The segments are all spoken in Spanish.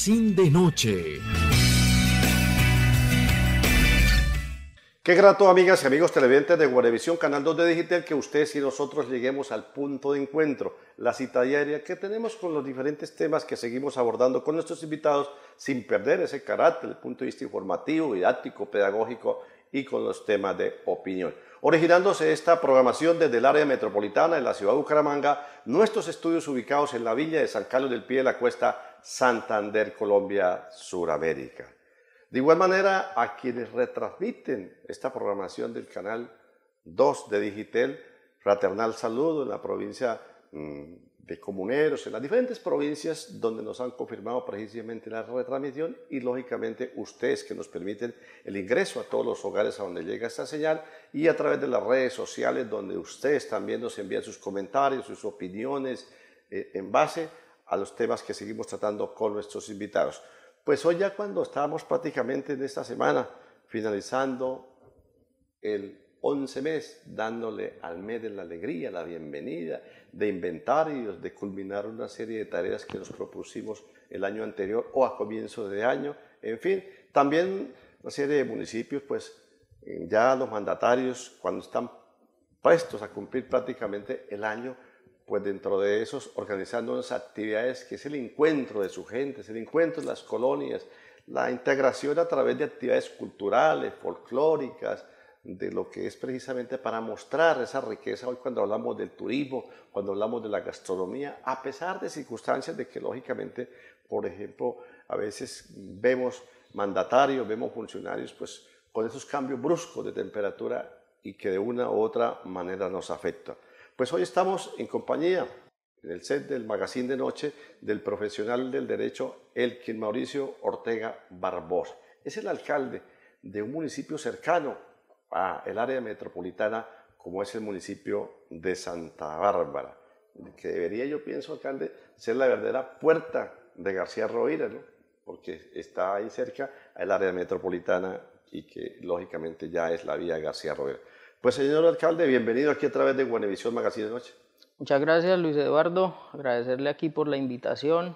SIN de Noche. Qué grato, amigas y amigos televidentes de Guarevisión, Canal 2 de Digital, que ustedes y nosotros lleguemos al punto de encuentro, la cita diaria que tenemos con los diferentes temas que seguimos abordando con nuestros invitados, sin perder ese carácter, el punto de vista informativo, didáctico, pedagógico y con los temas de opinión. Originándose esta programación desde el área metropolitana de la ciudad de Bucaramanga, nuestros estudios ubicados en la villa de San Carlos del Pie de la Cuesta, Santander, Colombia, Suramérica. De igual manera, a quienes retransmiten esta programación del canal 2 de Digitel, fraternal saludo en la provincia mm, de Comuneros, en las diferentes provincias donde nos han confirmado precisamente la retransmisión y lógicamente ustedes que nos permiten el ingreso a todos los hogares a donde llega esta señal y a través de las redes sociales donde ustedes también nos envían sus comentarios, sus opiniones eh, en base a los temas que seguimos tratando con nuestros invitados. Pues hoy ya cuando estábamos prácticamente en esta semana finalizando el 11 mes, dándole al mes de la alegría, la bienvenida, de inventarios, de culminar una serie de tareas que nos propusimos el año anterior o a comienzo de año, en fin, también una serie de municipios, pues ya los mandatarios, cuando están prestos a cumplir prácticamente el año, pues dentro de esos organizando unas actividades que es el encuentro de su gente, es el encuentro de las colonias, la integración a través de actividades culturales, folclóricas, de lo que es precisamente para mostrar esa riqueza hoy cuando hablamos del turismo, cuando hablamos de la gastronomía, a pesar de circunstancias de que lógicamente, por ejemplo, a veces vemos mandatarios, vemos funcionarios, pues con esos cambios bruscos de temperatura y que de una u otra manera nos afecta. Pues hoy estamos en compañía, en el set del Magazine de Noche, del profesional del derecho, Elkin Mauricio Ortega Barbosa. Es el alcalde de un municipio cercano a el área metropolitana, como es el municipio de Santa Bárbara, que debería, yo pienso, alcalde, ser la verdadera puerta de García Rovira, porque está ahí cerca al área metropolitana y que lógicamente ya es la vía García Rovira. Pues señor alcalde, bienvenido aquí a través de Guanevisión Magazine de Noche. Muchas gracias Luis Eduardo, agradecerle aquí por la invitación.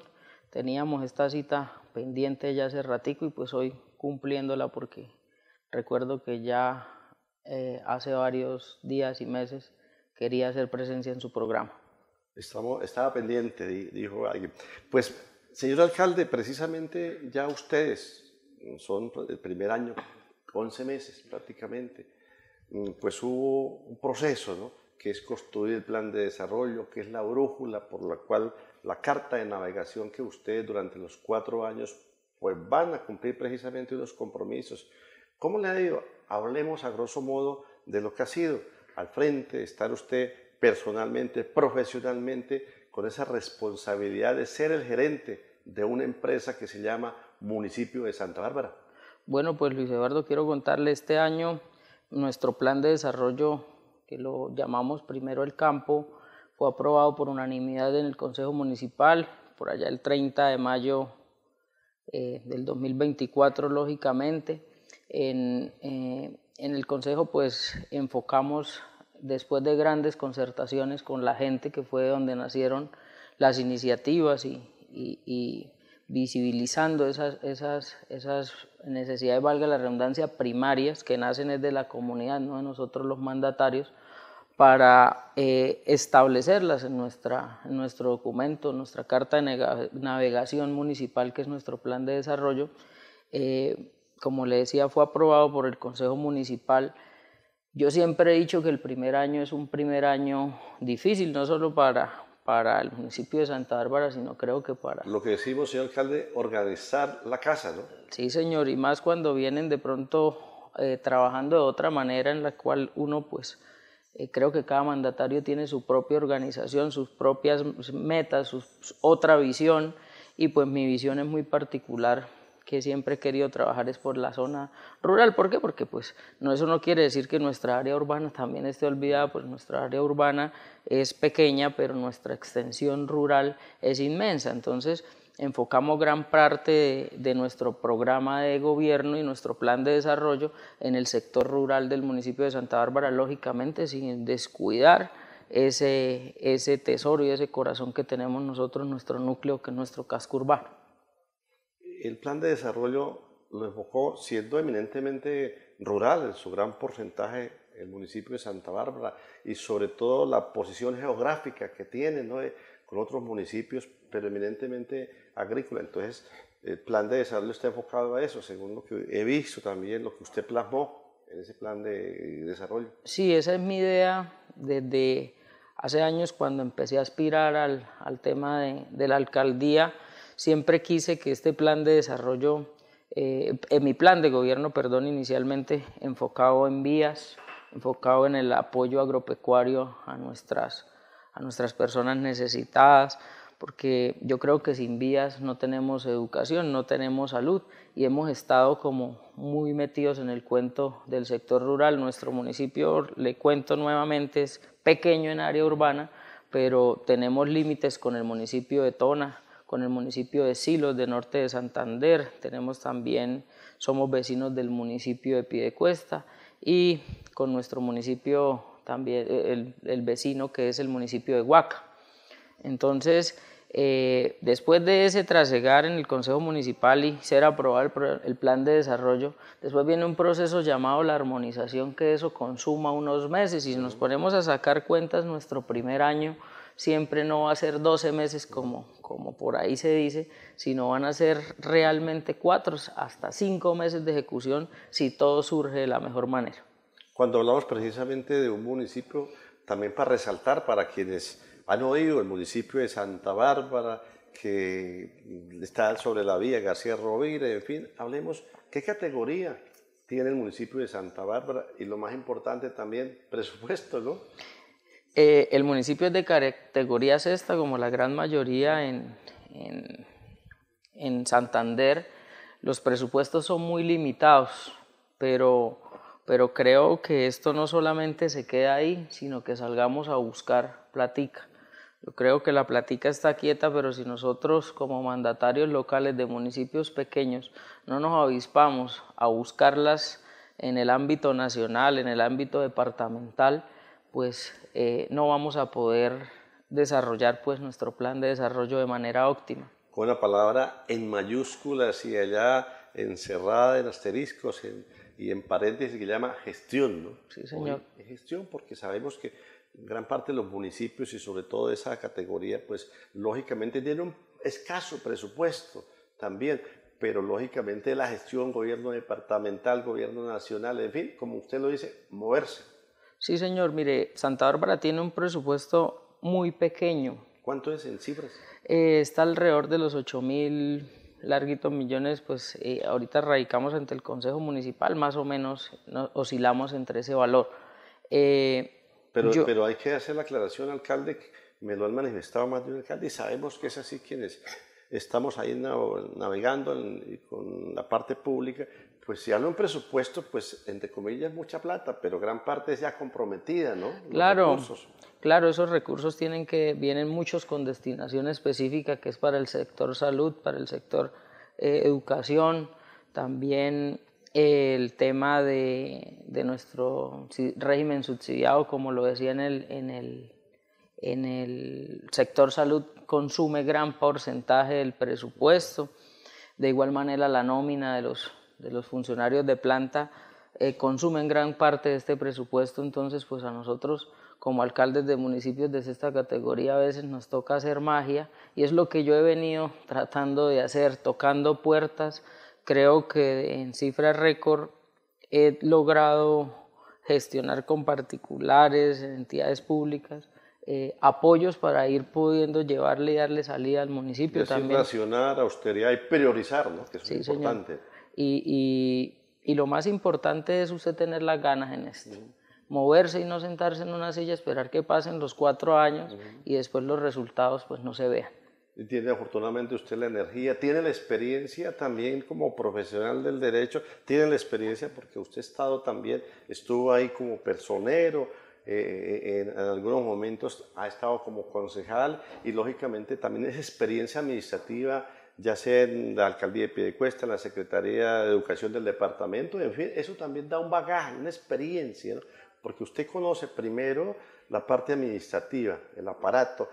Teníamos esta cita pendiente ya hace ratico y pues hoy cumpliéndola porque recuerdo que ya eh, hace varios días y meses quería hacer presencia en su programa. Estamos, estaba pendiente, dijo alguien. Pues, señor alcalde, precisamente ya ustedes son el primer año, 11 meses prácticamente Mm, pues hubo un proceso, ¿no? que es construir el plan de desarrollo, que es la brújula por la cual la carta de navegación que ustedes durante los cuatro años pues van a cumplir precisamente unos compromisos. ¿Cómo le ha ido? Hablemos a grosso modo de lo que ha sido al frente, estar usted personalmente, profesionalmente, con esa responsabilidad de ser el gerente de una empresa que se llama Municipio de Santa Bárbara. Bueno, pues Luis Eduardo, quiero contarle este año nuestro plan de desarrollo, que lo llamamos primero el campo, fue aprobado por unanimidad en el Consejo Municipal, por allá el 30 de mayo eh, del 2024, lógicamente. Eh, en, el Consejo pues enfocamos, después de grandes concertaciones con la gente, que fue donde nacieron las iniciativas y visibilizando esas, esas, esas necesidades, valga la redundancia, primarias que nacen desde la comunidad, no de nosotros los mandatarios, para eh, establecerlas en, nuestra, nuestro documento, nuestra carta de navegación municipal, que es nuestro plan de desarrollo. Eh, como le decía, fue aprobado por el Consejo Municipal. Yo siempre he dicho que el primer año es un primer año difícil, no solo para para el municipio de Santa Bárbara, sino creo que para... Lo que decimos, señor alcalde, organizar la casa, ¿no? Sí, señor, y más cuando vienen de pronto eh, trabajando de otra manera en la cual uno, pues, eh, creo que cada mandatario tiene su propia organización, sus propias metas, su, otra visión, y pues mi visión es muy particular que siempre he querido trabajar es por la zona rural. ¿Por qué? Porque pues no, eso no quiere decir que nuestra área urbana también esté olvidada, pues nuestra área urbana es pequeña, pero nuestra extensión rural es inmensa. Entonces, enfocamos gran parte de, nuestro programa de gobierno y nuestro plan de desarrollo en el sector rural del municipio de Santa Bárbara, lógicamente sin descuidar ese, ese tesoro y ese corazón que tenemos nosotros, nuestro núcleo, que es nuestro casco urbano el plan de desarrollo lo enfocó siendo eminentemente rural, en su gran porcentaje el municipio de Santa Bárbara y sobre todo la posición geográfica que tiene ¿no? con otros municipios, pero eminentemente agrícola. Entonces, el plan de desarrollo está enfocado a eso, según lo que he visto también, lo que usted plasmó en ese plan de desarrollo. Sí, esa es mi idea desde hace años cuando empecé a aspirar al, tema de, de la alcaldía siempre quise que este plan de desarrollo, en eh, eh, mi plan de gobierno, perdón, inicialmente enfocado en vías, enfocado en el apoyo agropecuario a nuestras, a nuestras personas necesitadas, porque yo creo que sin vías no tenemos educación, no tenemos salud y hemos estado como muy metidos en el cuento del sector rural. Nuestro municipio, le cuento nuevamente, es pequeño en área urbana, pero tenemos límites con el municipio de Tona, con el municipio de Silos, de Norte de Santander. Tenemos también, somos vecinos del municipio de Piedecuesta y con nuestro municipio también, eh, el, vecino que es el municipio de Huaca. Entonces, eh, después de ese trasegar en el Consejo Municipal y ser aprobado el, plan de desarrollo, después viene un proceso llamado la armonización, que eso consuma unos meses. Y si nos ponemos a sacar cuentas, nuestro primer año siempre no va a ser 12 meses como, como por ahí se dice, sino van a ser realmente 4 hasta 5 meses de ejecución si todo surge de la mejor manera. Cuando hablamos precisamente de un municipio, también para resaltar para quienes han oído el municipio de Santa Bárbara, que está sobre la vía García Rovira, en fin, hablemos qué categoría tiene el municipio de Santa Bárbara y lo más importante también, presupuesto, ¿no? Eh, el municipio es de categoría sexta, como la gran mayoría en, Santander. Los presupuestos son muy limitados, pero, pero creo que esto no solamente se queda ahí, sino que salgamos a buscar platica. Yo creo que la platica está quieta, pero si nosotros como mandatarios locales de municipios pequeños no nos avispamos a buscarlas en el ámbito nacional, en el ámbito departamental, pues eh, no vamos a poder desarrollar pues nuestro plan de desarrollo de manera óptima. Con la palabra en mayúsculas y allá encerrada en asteriscos y en paréntesis que llama gestión, ¿no? Sí, señor. gestión porque sabemos que gran parte de los municipios y sobre todo esa categoría, pues lógicamente tienen un escaso presupuesto también, pero lógicamente la gestión, gobierno departamental, gobierno nacional, en fin, como usted lo dice, moverse. Sí, señor. Mire, Santa Bárbara tiene un presupuesto muy pequeño. ¿Cuánto es en cifras? Eh, está alrededor de los 8 mil larguitos millones, pues eh, ahorita radicamos ante el Consejo Municipal, más o menos nos oscilamos entre ese valor. Eh, pero, pero hay que hacer la aclaración, alcalde, me lo han manifestado más de un alcalde y sabemos que es así quienes estamos ahí navegando con la parte pública, pues si hablo en presupuesto, pues entre comillas mucha plata, pero gran parte es ya comprometida, ¿no? claro, claro, esos recursos tienen que, vienen muchos con destinación específica, que es para el sector salud, para el sector eh, educación, también el tema de, de, nuestro régimen subsidiado, como lo decía en el, en el, en el sector salud, consume gran porcentaje del presupuesto. De igual manera, la nómina de los de los funcionarios de planta eh, consumen gran parte de este presupuesto, entonces pues a nosotros como alcaldes de municipios de esta categoría a veces nos toca hacer magia y es lo que yo he venido tratando de hacer, tocando puertas, creo que en cifras récord he logrado gestionar con particulares, entidades públicas, eh, apoyos para ir pudiendo llevarle y darle salida al municipio también, también. Racionar, austeridad y priorizar, ¿no? que es importante. Y, y, lo más importante es usted tener las ganas en esto. Moverse y no sentarse en una silla, esperar que pasen los cuatro años y después los resultados pues no se vean. Y tiene afortunadamente usted la energía, tiene la experiencia también como profesional del derecho, tiene la experiencia porque usted ha estado también, estuvo ahí como personero, eh, eh, en, en, algunos momentos ha estado como concejal y lógicamente también es experiencia administrativa ya sea en la alcaldía de Piedecuesta, en la Secretaría de Educación del departamento, en fin, eso también da un bagaje, una experiencia, porque usted conoce primero la parte administrativa, el aparato,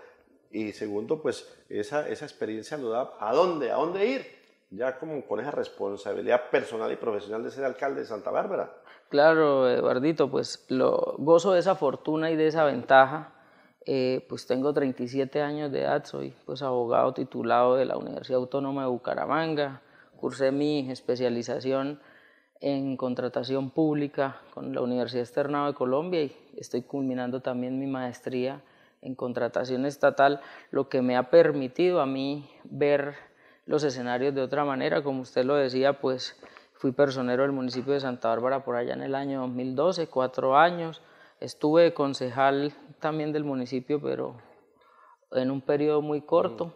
y segundo, pues esa, esa experiencia lo da a dónde, a dónde ir, ya como con esa responsabilidad personal y profesional de ser alcalde de Santa Bárbara. Claro, Eduardito, pues lo, gozo de esa fortuna y de esa ventaja eh, pues tengo 37 años de edad, soy pues abogado titulado de la Universidad Autónoma de Bucaramanga, cursé mi especialización en contratación pública con la Universidad Externado de Colombia y estoy culminando también mi maestría en contratación estatal, lo que me ha permitido a mí ver los escenarios de otra manera, como usted lo decía, pues fui personero del municipio de Santa Bárbara por allá en el año 2012, cuatro años, estuve concejal también del municipio, pero en un periodo muy corto.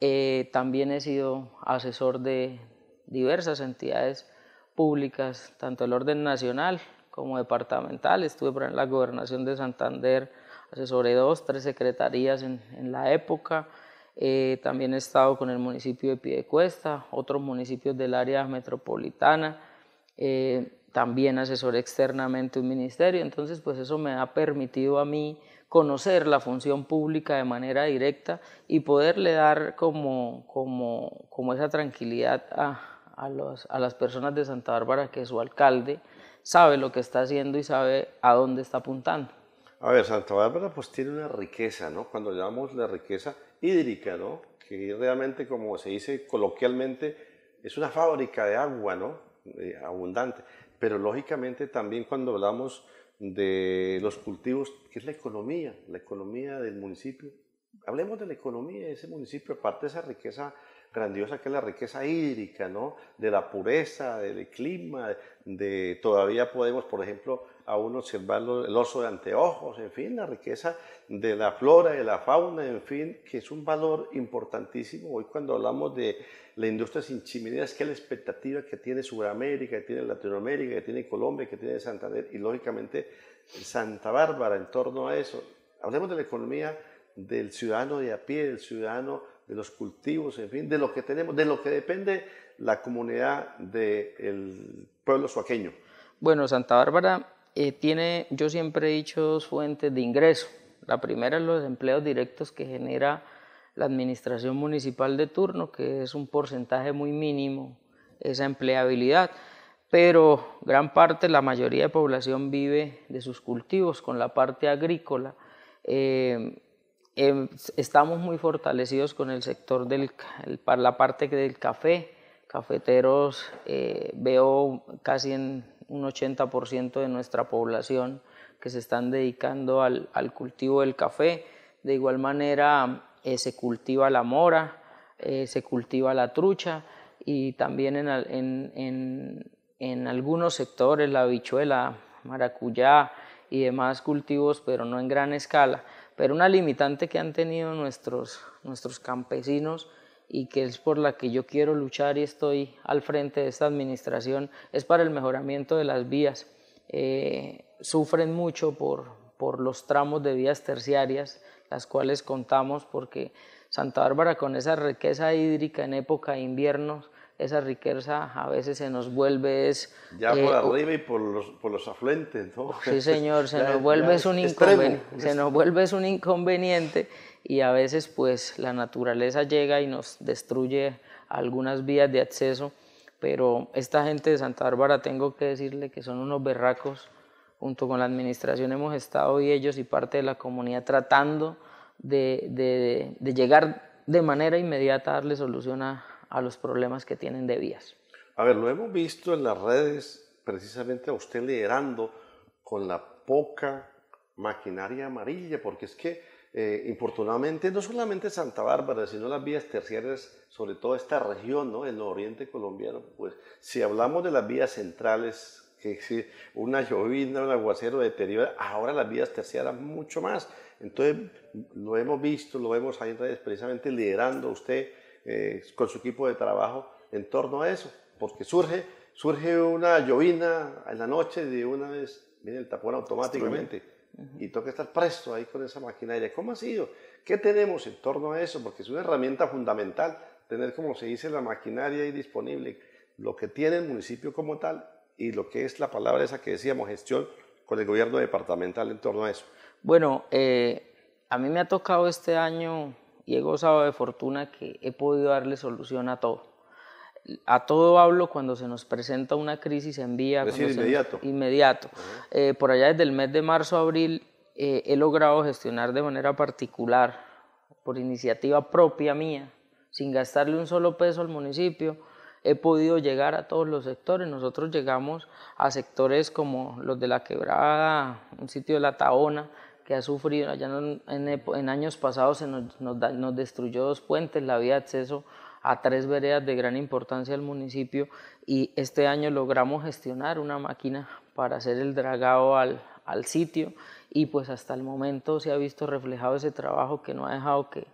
Eh, también he sido asesor de diversas entidades públicas, tanto el orden nacional como departamental. Estuve por en la gobernación de Santander, asesoré dos, tres secretarías en, la época. Eh, también he estado con el municipio de Piedecuesta, otros municipios del área metropolitana. Eh, también asesoré externamente un ministerio. Entonces, pues eso me ha permitido a mí conocer la función pública de manera directa y poderle dar como, como, como esa tranquilidad a, a, los, a las personas de Santa Bárbara que su alcalde sabe lo que está haciendo y sabe a dónde está apuntando. A ver, Santa Bárbara pues tiene una riqueza, ¿no? Cuando llamamos la riqueza hídrica, ¿no? Que realmente, como se dice coloquialmente, es una fábrica de agua, ¿no? Eh, abundante. Pero lógicamente también cuando hablamos de los cultivos, que es la economía, la economía del municipio. Hablemos de la economía de ese municipio, aparte de esa riqueza grandiosa que es la riqueza hídrica, ¿no? De la pureza, del clima, de todavía podemos, por ejemplo, aún observar el oso de anteojos, en fin, la riqueza de la flora, de la fauna, en fin, que es un valor importantísimo. Hoy cuando hablamos de la industria sin chimeneas, que es la expectativa que tiene Sudamérica, que tiene Latinoamérica, que tiene Colombia, que tiene Santander y lógicamente Santa Bárbara en torno a eso. Hablemos de la economía del ciudadano de a pie, del ciudadano de los cultivos, en fin, de lo que tenemos, de lo que depende la comunidad del pueblo suaqueño. Bueno, Santa Bárbara eh, tiene, yo siempre he dicho, dos fuentes de ingreso. La primera es los empleos directos que genera la administración municipal de turno, que es un porcentaje muy mínimo esa empleabilidad, pero gran parte, la mayoría de población vive de sus cultivos con la parte agrícola. Eh, em, estamos muy fortalecidos con el sector de la parte del café, cafeteros, eh, veo casi en un 80% de nuestra población que se están dedicando al, al cultivo del café. De igual manera, eh, se cultiva la mora, eh, se cultiva la trucha y también en, algunos sectores la habichuela, maracuyá y demás cultivos, pero no en gran escala. Pero una limitante que han tenido nuestros, nuestros campesinos y que es por la que yo quiero luchar y estoy al frente de esta administración es para el mejoramiento de las vías. Eh, sufren mucho por los tramos de vías terciarias las cuales contamos porque Santa Bárbara con esa riqueza hídrica en época de invierno, esa riqueza a veces se nos vuelve es... Ya por eh, arriba y por los, por afluentes, Sí, señor, se nos vuelve es un inconveniente, se nos vuelve es un inconveniente y a veces pues la naturaleza llega y nos destruye algunas vías de acceso, pero esta gente de Santa Bárbara tengo que decirle que son unos berracos, junto con la administración hemos estado y ellos y parte de la comunidad tratando de, de, llegar de manera inmediata a darle solución a, los problemas que tienen de vías. A ver, lo hemos visto en las redes, precisamente a usted liderando con la poca maquinaria amarilla, porque es que, eh, no solamente Santa Bárbara, sino las vías terciarias, sobre todo esta región, ¿no? El oriente colombiano, pues, si hablamos de las vías centrales que si una llovina un aguacero deteriora ahora las vías terciarias mucho más. Entonces, lo hemos visto, lo vemos ahí precisamente liderando usted eh, con su equipo de trabajo en torno a eso, porque surge, surge una llovina en la noche y de una vez viene el tapón automáticamente. Y toca estar presto ahí con esa maquinaria. ¿Cómo ha sido? ¿Qué tenemos en torno a eso? Porque es una herramienta fundamental tener, como se dice, la maquinaria ahí disponible. Lo que tiene el municipio como tal y lo que es la palabra esa que decíamos, gestión con el gobierno departamental en torno a eso? Bueno, eh, a mí me ha tocado este año y he gozado de fortuna que he podido darle solución a todo. A todo hablo cuando se nos presenta una crisis en vía. Es decir, inmediato. inmediato. Eh, por allá desde el mes de marzo, a abril, eh, he logrado gestionar de manera particular, por iniciativa propia mía, sin gastarle un solo peso al municipio, he podido llegar a todos los sectores. Nosotros llegamos a sectores como los de La Quebrada, un sitio de La Taona, que ha sufrido, allá en, años pasados se nos, destruyó dos puentes, la vía acceso a tres veredas de gran importancia al municipio y este año logramos gestionar una máquina para hacer el dragado al sitio y pues hasta el momento se ha visto reflejado ese trabajo que no ha dejado que,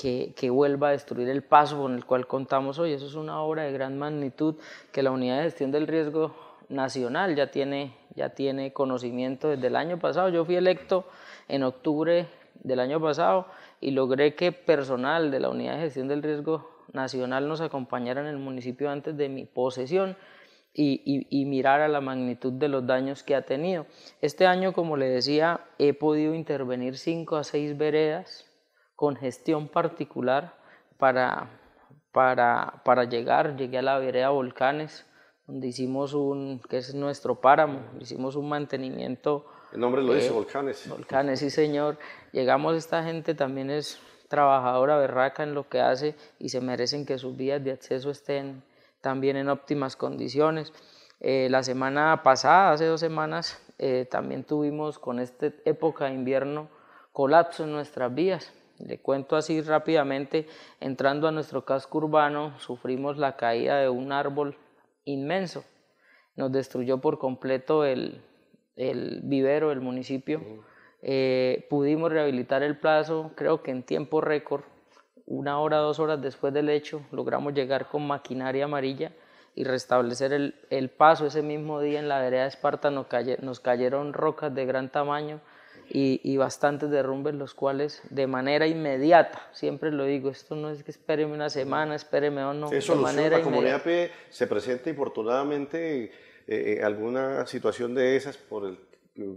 que, vuelva a destruir el paso con el cual contamos hoy. Eso es una obra de gran magnitud que la Unidad de Gestión del Riesgo Nacional ya tiene, ya tiene conocimiento desde el año pasado. Yo fui electo en octubre del año pasado y logré que personal de la Unidad de Gestión del Riesgo Nacional nos acompañara en el municipio antes de mi posesión. Y, y, y, mirar la magnitud de los daños que ha tenido. Este año, como le decía, he podido intervenir cinco a seis veredas con gestión particular para, para, para llegar. Llegué a la vereda Volcanes, donde hicimos un, que es nuestro páramo, hicimos un mantenimiento. El nombre lo eh, dice, Volcanes. Volcanes, sí señor. Llegamos, esta gente también es trabajadora berraca en lo que hace y se merecen que sus vías de acceso estén también en óptimas condiciones. Eh, la semana pasada, hace dos semanas, eh, también tuvimos con esta época de invierno colapso en nuestras vías. Le cuento así rápidamente, entrando a nuestro casco urbano, sufrimos la caída de un árbol inmenso. Nos destruyó por completo el, vivero del municipio. Eh, pudimos rehabilitar el plazo, creo que en tiempo récord, una hora, dos horas después del hecho, logramos llegar con maquinaria amarilla y restablecer el, paso. Ese mismo día en la vereda de Esparta nos cayeron rocas de gran tamaño y, bastantes derrumbes, los cuales de manera inmediata, siempre lo digo, esto no es que espéreme una semana, espéreme o no, de manera La comunidad se presenta infortunadamente eh, eh, alguna situación de esas por el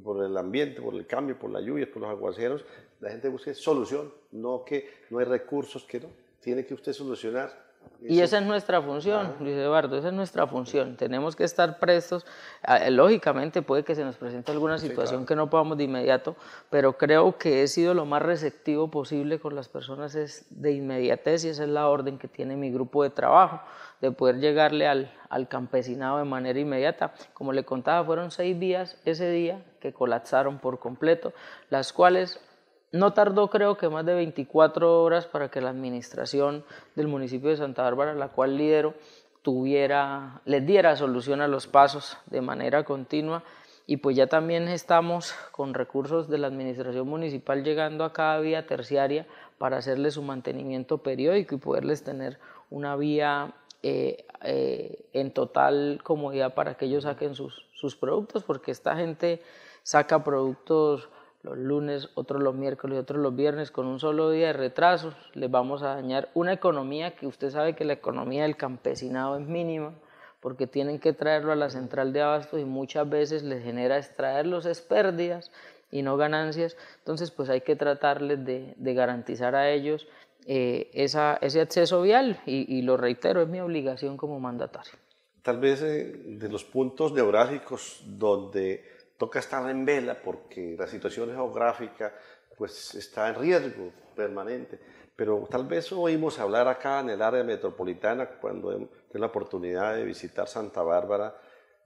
por el ambiente, por el cambio, por las lluvias, por los aguaceros, la gente busca solución, no que no hay recursos que no, tiene que usted solucionar y esa es nuestra función, Luis Eduardo, esa es nuestra función. Tenemos que estar prestos. Ah, eh, lógicamente puede que se nos presente alguna situación que no podamos de inmediato, pero creo que he sido lo más receptivo posible con las personas de inmediatez y esa es la orden que tiene mi grupo de trabajo, de poder llegarle al, al campesinado de manera inmediata. Como le contaba, fueron seis días ese día que colapsaron por completo, las cuales no tardó creo que más de 24 horas para que la administración del municipio de Santa Bárbara, la cual lidero, tuviera, les diera solución a los pasos de manera continua y pues ya también estamos con recursos de la administración municipal llegando a cada vía terciaria para hacerles su mantenimiento periódico y poderles tener una vía eh, eh, en total comodidad para que ellos saquen sus, sus productos porque esta gente saca productos los lunes, otros los miércoles, otros los viernes, con un solo día de retraso, les vamos a dañar una economía que usted sabe que la economía del campesinado es mínima, porque tienen que traerlo a la central de abasto y muchas veces les genera extraerlos es pérdidas y no ganancias, entonces pues hay que tratarles de, garantizar a ellos eh, esa, ese acceso vial y, lo reitero, es mi obligación como mandatario. Tal vez eh, de los puntos neurálgicos donde toca estar en vela porque la situación geográfica pues está en riesgo permanente. Pero tal vez oímos hablar acá en el área metropolitana cuando tenemos la oportunidad de visitar Santa Bárbara.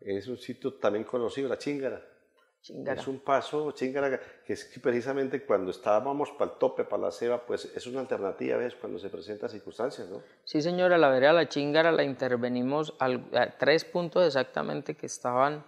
Es un sitio también conocido, la Chingara. Es un paso, Chingara, que es precisamente cuando estábamos para el tope, para la ceba, pues es una alternativa a veces cuando se presentan circunstancias, ¿no? Sí, señora, la vereda La Chingara la intervenimos al, a tres puntos exactamente que estaban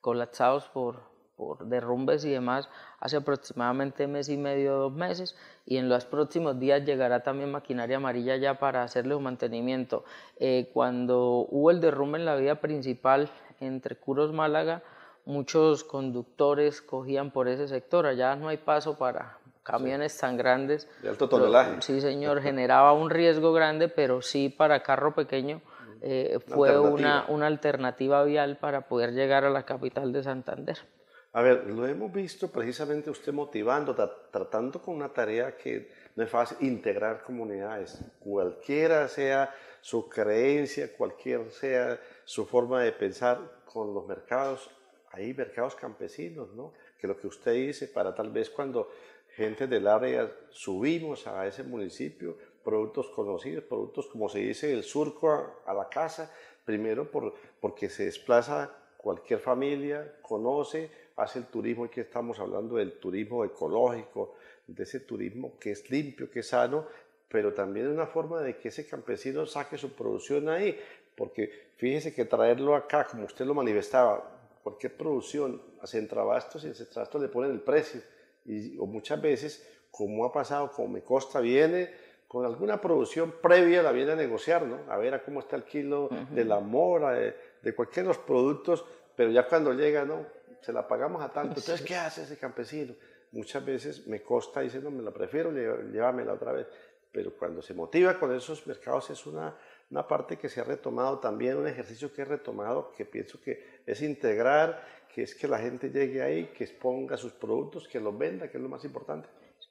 colapsados por, por derrumbes y demás hace aproximadamente mes y medio, dos meses, y en los próximos días llegará también maquinaria amarilla ya para hacerle un mantenimiento. Eh, cuando hubo el derrumbe en la vía principal entre Curos Málaga, muchos conductores cogían por ese sector, allá no hay paso para camiones tan grandes. De alto tonelaje. sí, señor, generaba un riesgo grande, pero sí para carro pequeño. Mm. Eh, fue Una, una alternativa vial para poder llegar a la capital de Santander. A ver, lo hemos visto precisamente usted motivando, tratando con una tarea que no es fácil, integrar comunidades, cualquiera sea su creencia, cualquier sea su forma de pensar con los mercados. Hay mercados campesinos, ¿no? Que lo que usted dice para tal vez cuando gente del área subimos a ese municipio, productos conocidos, productos como se dice, el surco a, a la casa, primero por, porque se desplaza cualquier familia, conoce, hace el turismo, y que estamos hablando del turismo ecológico, de ese turismo que es limpio, que es sano, pero también una forma de que ese campesino saque su producción ahí, porque fíjese que traerlo acá, como usted lo manifestaba, cualquier producción hace trabastos y en trasto le ponen el precio, y, o muchas veces, como ha pasado, como me costa, viene con alguna producción previa la viene a negociar, ¿no? A ver a cómo está el kilo de la mora, de, de cualquiera de los productos, pero ya cuando llega, ¿no? se la pagamos a tanto. Entonces, ¿qué hace ese campesino? Muchas veces me costa, dice, no, me la prefiero, llévamela otra vez. Pero cuando se motiva con esos mercados es una, una parte que se ha retomado también, un ejercicio que he retomado, que pienso que es integrar, que es que la gente llegue ahí, que exponga sus productos, que los venda, que es lo más importante.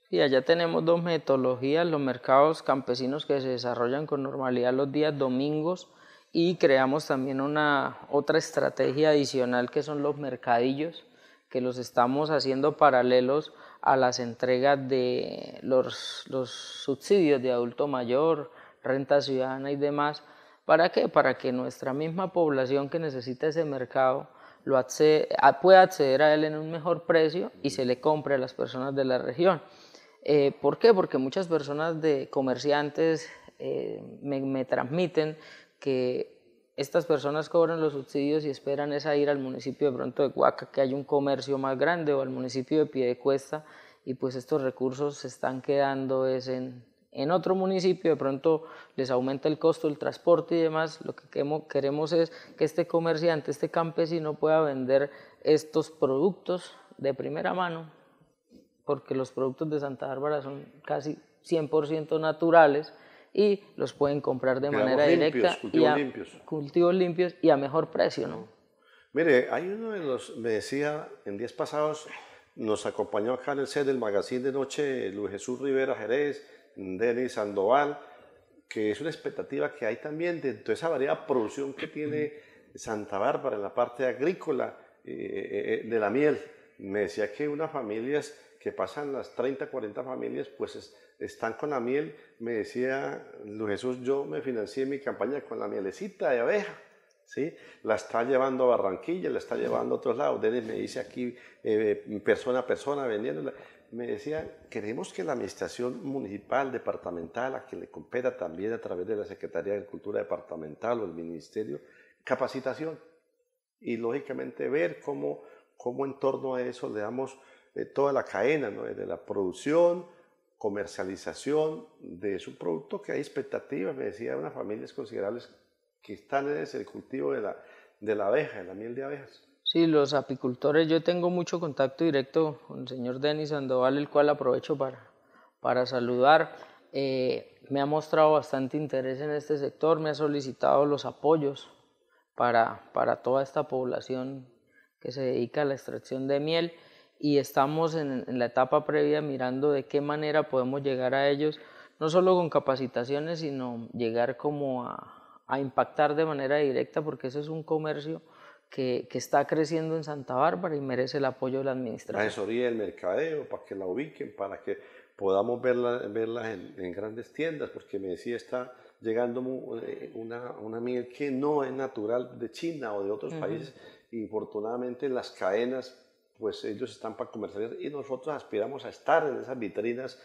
Y allá tenemos dos metodologías, los mercados campesinos que se desarrollan con normalidad los días domingos y creamos también una otra estrategia adicional que son los mercadillos que los estamos haciendo paralelos a las entregas de los, subsidios de adulto mayor, renta ciudadana y demás. ¿Para qué? Para que nuestra misma población que necesita ese mercado lo pueda acceder a él en un mejor precio y se le compre a las personas de la región. Eh, ¿Por qué? Porque muchas personas de comerciantes eh, me transmiten que estas personas cobran los subsidios y esperan esa a ir al municipio de pronto de Huaca, que hay un comercio más grande, o al municipio de Piedecuesta, y pues estos recursos se están quedando en, en otro municipio, de pronto les aumenta el costo del transporte y demás, lo que queremos es que este comerciante, este campesino pueda vender estos productos de primera mano, porque los productos de Santa Bárbara son casi 100% naturales, y los pueden comprar de manera directa. Cultivos y a, limpios. Cultivos limpios y a mejor precio, ¿no? Mire, hay uno de los, me decía en días pasados, nos acompañó acá en el set del Magazine de Noche Luis Jesús Rivera Jerez, Denis Sandoval, que es una expectativa que hay también de toda esa de producción que tiene Santa Bárbara en la parte agrícola eh, eh, eh, de la miel. Me decía que unas familias que pasan las 30, 40 familias, pues es, están con la miel, me decía Luis Jesús, yo me financié mi campaña con la mielecita de abeja. ¿Sí? La está llevando a Barranquilla, la está llevando a otros lados. me dice aquí, eh, persona a persona, vendiéndola. Me decía, queremos que la administración municipal, departamental, a que le competa también a través de la Secretaría de cultura Departamental o el Ministerio, capacitación. Y lógicamente ver cómo, cómo en torno a eso le damos eh, toda la cadena, ¿no? desde la producción, comercialización de su producto que hay expectativas, me decía, unas familias considerables que están en el cultivo de la, de la abeja, de la miel de abejas. Sí, los apicultores, yo tengo mucho contacto directo con el señor Denis Sandoval, el cual aprovecho para, para saludar. Eh, me ha mostrado bastante interés en este sector, me ha solicitado los apoyos para, para toda esta población que se dedica a la extracción de miel y estamos en, la etapa previa mirando de qué manera podemos llegar a ellos, no solo con capacitaciones, sino llegar como a, a impactar de manera directa, porque ese es un comercio que, que, está creciendo en Santa Bárbara y merece el apoyo de la administración. La asesoría del mercadeo, para que la ubiquen, para que podamos verla, verlas en, grandes tiendas, porque me decía, está llegando eh, una, una, miel que no es natural de China o de otros países, y afortunadamente las cadenas pues ellos están para comercializar y nosotros aspiramos a estar en esas vitrinas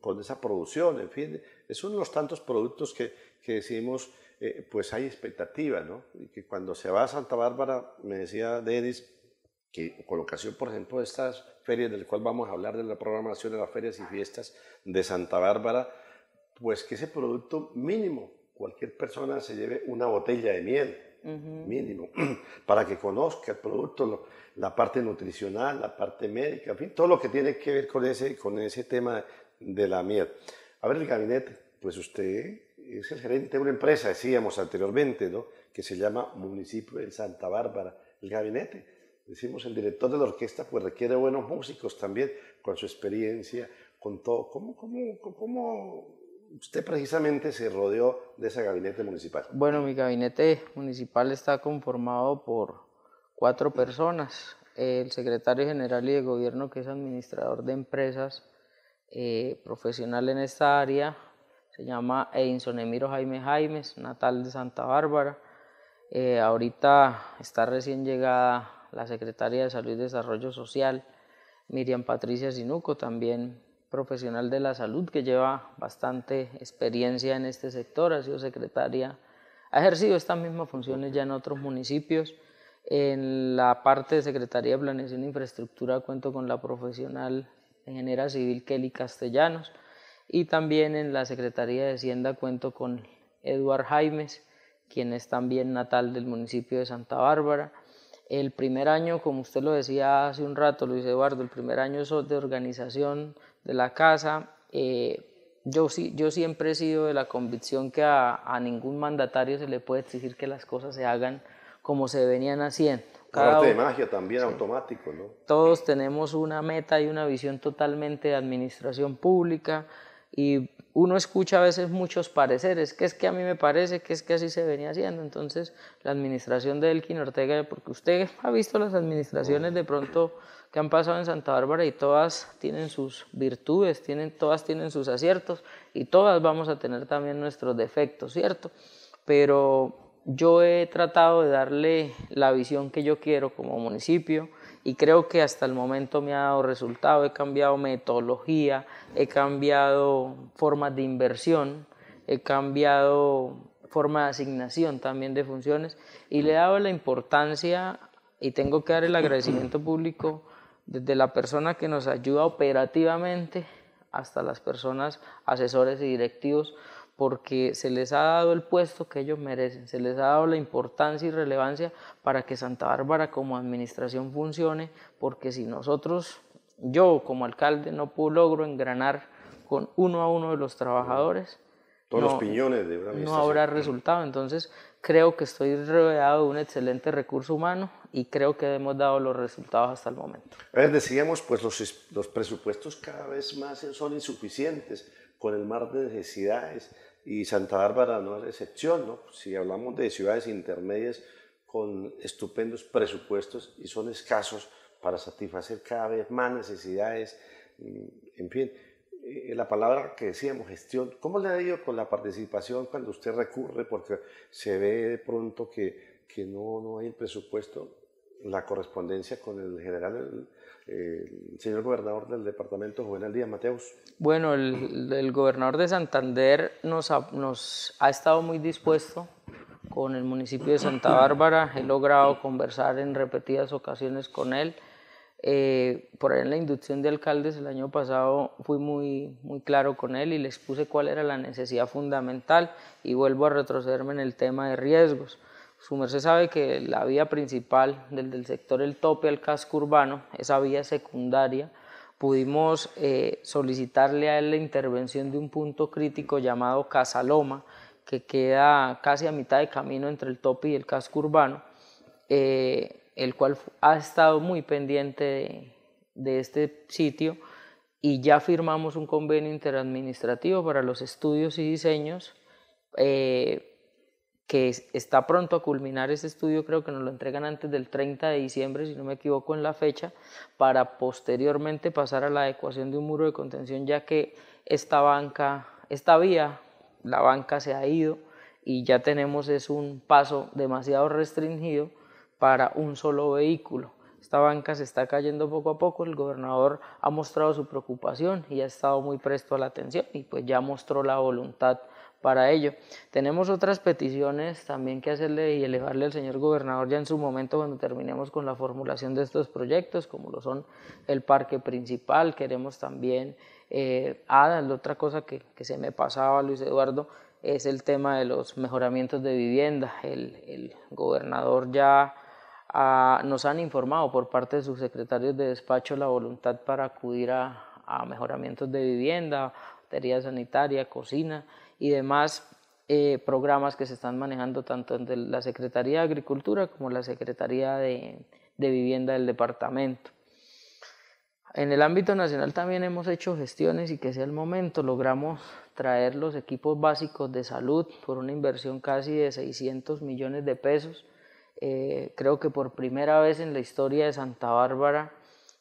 con esa producción, en fin, es uno de los tantos productos que, decimos, eh, pues hay expectativa, ¿no? Y que cuando se va a Santa Bárbara, me decía Denis, que con ocasión, por ejemplo, de estas ferias, del cual vamos a hablar de la programación de las ferias y fiestas de Santa Bárbara, pues que ese producto mínimo, cualquier persona se lleve una botella de miel, mínimo, para que conozca el producto, la parte nutricional, la parte médica, en fin, todo lo que tiene que ver con ese, con ese tema de la miel. A ver, el gabinete, pues usted es el gerente de una empresa, decíamos anteriormente, ¿no? que se llama Municipio de Santa Bárbara, el gabinete. Decimos, el director de la orquesta pues requiere buenos músicos también, con su experiencia, con todo. ¿Cómo, cómo, cómo usted precisamente se rodeó de ese gabinete municipal. Bueno, mi gabinete municipal está conformado por cuatro personas. El secretario general y de gobierno, que es administrador de empresas, eh, profesional en esta área, se llama Einson Emiro Jaime Jaimes, natal de Santa Bárbara. Eh, ahorita está recién llegada la secretaria de Salud y Desarrollo Social, Miriam Patricia Sinuco, también profesional de la salud que lleva bastante experiencia en este sector, ha sido secretaria, ha ejercido estas mismas funciones ya en otros municipios. En la parte de Secretaría de Planeación e Infraestructura cuento con la profesional ingeniera civil Kelly Castellanos y también en la Secretaría de Hacienda cuento con Eduard Jaimes, quien es también natal del municipio de Santa Bárbara el primer año, como usted lo decía hace un rato, Luis Eduardo, el primer año es de organización de la casa. Eh, yo, yo siempre he sido de la convicción que a, ningún mandatario se le puede exigir que las cosas se hagan como se venían haciendo. Cada de magia también automático, ¿no? Todos tenemos una meta y una visión totalmente de administración pública y uno escucha a veces muchos pareceres, que es que a mí me parece, que es que así se venía haciendo. Entonces, la administración de Elkin Ortega, porque usted ha visto las administraciones de pronto que han pasado en Santa Bárbara y todas tienen sus virtudes, tienen, todas tienen sus aciertos y todas vamos a tener también nuestros defectos, ¿cierto? Pero yo he tratado de darle la visión que yo quiero como municipio, y creo que hasta el momento me ha dado resultado. He cambiado metodología, he cambiado formas de inversión, he cambiado forma de asignación también de funciones y le he dado la importancia y tengo que dar el agradecimiento público desde la persona que nos ayuda operativamente hasta las personas, asesores y directivos, porque se les ha dado el puesto que ellos merecen, se les ha dado la importancia y relevancia para que Santa Bárbara como administración funcione, porque si nosotros, yo como alcalde, no puedo, logro engranar con uno a uno de los trabajadores, todos no, los piñones de No habrá resultado. Entonces, creo que estoy rodeado de un excelente recurso humano y creo que hemos dado los resultados hasta el momento. A decíamos, pues los presupuestos cada vez más son insuficientes con el mar de necesidades y Santa Bárbara no es excepción, ¿no? Si hablamos de ciudades intermedias con estupendos presupuestos y son escasos para satisfacer cada vez más necesidades, mm, en fin, eh, la palabra que decíamos, gestión, ¿cómo le ha ido con la participación cuando usted recurre? Porque se ve de pronto que, no, no hay presupuesto, la correspondencia con el general el señor gobernador del departamento Juvenal Díaz Mateus? Bueno, el, gobernador de Santander nos ha, estado muy dispuesto con el municipio de Santa Bárbara. He logrado conversar en repetidas ocasiones con él. Eh, por ahí en la inducción de alcaldes el año pasado fui muy, claro con él y le expuse cuál era la necesidad fundamental y vuelvo a retrocederme en el tema de riesgos. Su merced sabe que la vía principal del sector El Tope al casco urbano, esa vía secundaria, pudimos eh, solicitarle a él la intervención de un punto crítico llamado Casa Loma, que queda casi a mitad de camino entre el tope y el casco urbano, eh, el cual ha estado muy pendiente de, este sitio y ya firmamos un convenio interadministrativo para los estudios y diseños. Eh, que está pronto a culminar ese estudio, creo que nos lo entregan antes del 30 de diciembre, si no me equivoco en la fecha, para posteriormente pasar a la adecuación de un muro de contención, ya que esta banca, esta vía, la banca se ha ido y ya tenemos es un paso demasiado restringido para un solo vehículo. Esta banca se está cayendo poco a poco, el gobernador ha mostrado su preocupación y ha estado muy presto a la atención y pues ya mostró la voluntad para ello. Tenemos otras peticiones también que hacerle y elevarle al señor gobernador ya en su momento cuando terminemos con la formulación de estos proyectos, como lo son el parque principal, queremos también, eh, ah, la otra cosa que, se me pasaba Luis Eduardo, es el tema de los mejoramientos de vivienda. El, gobernador ya ah, nos han informado por parte de sus secretarios de despacho la voluntad para acudir a, mejoramientos de vivienda, batería sanitaria, cocina, y demás eh, programas que se están manejando tanto de la Secretaría de Agricultura como la Secretaría de, Vivienda del departamento. En el ámbito nacional también hemos hecho gestiones y que sea el momento logramos traer los equipos básicos de salud por una inversión casi de 600 millones de pesos. Eh, creo que por primera vez en la historia de Santa Bárbara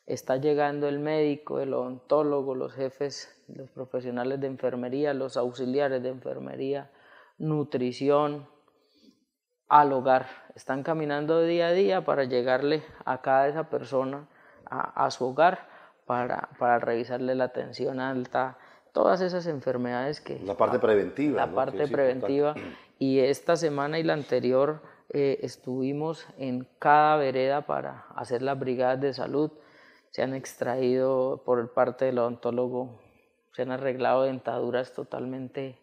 está llegando el médico, el odontólogo, los jefes, los profesionales de enfermería, los auxiliares de enfermería, nutrición, al hogar. Están caminando día a día para llegarle a cada esa persona a, su hogar para, revisarle la tensión alta, todas esas enfermedades que... La parte preventiva. La parte preventiva. Y esta semana y la anterior eh, estuvimos en cada vereda para hacer las brigadas de salud se han extraído por parte del odontólogo, se han arreglado dentaduras totalmente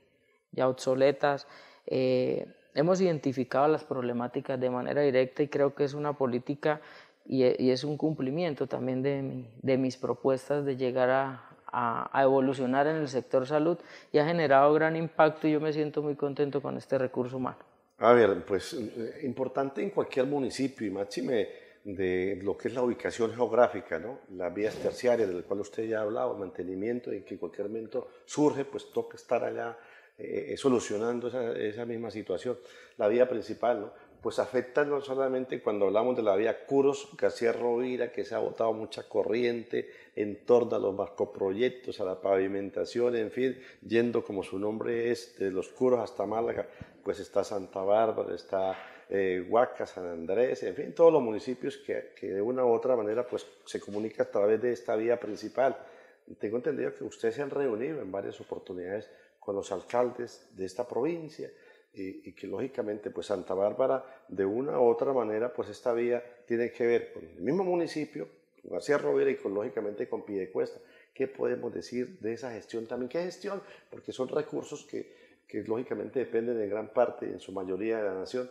ya obsoletas. Eh, hemos identificado las problemáticas de manera directa y creo que es una política y, es un cumplimiento también de, de, mis propuestas de llegar a, a, evolucionar en el sector salud y ha generado gran impacto y yo me siento muy contento con este recurso humano. A ver, pues eh, importante en cualquier municipio y me de lo que es la ubicación geográfica, ¿no? las vías terciarias de las cuales usted ya ha hablado, mantenimiento, en que en cualquier momento surge, pues toca estar allá eh, eh, solucionando esa, misma situación. La vía principal, ¿no? pues afecta no solamente cuando hablamos de la vía Curos, García Rovira, que se ha botado mucha corriente en torno a los vascoproyectos, a la pavimentación, en fin, yendo como su nombre es, de los Curos hasta Málaga, pues está Santa Bárbara, está eh, Huaca, San Andrés, en fin, todos los municipios que, de una u otra manera pues, se comunican a través de esta vía principal. Tengo entendido que ustedes se han reunido en varias oportunidades con los alcaldes de esta provincia y, que lógicamente pues Santa Bárbara de una u otra manera pues esta vía tiene que ver con el mismo municipio, con García Rovira y con lógicamente con Pidecuesta. ¿Qué podemos decir de esa gestión también? ¿Qué gestión? Porque son recursos que, que lógicamente dependen en gran parte, en su mayoría de la nación,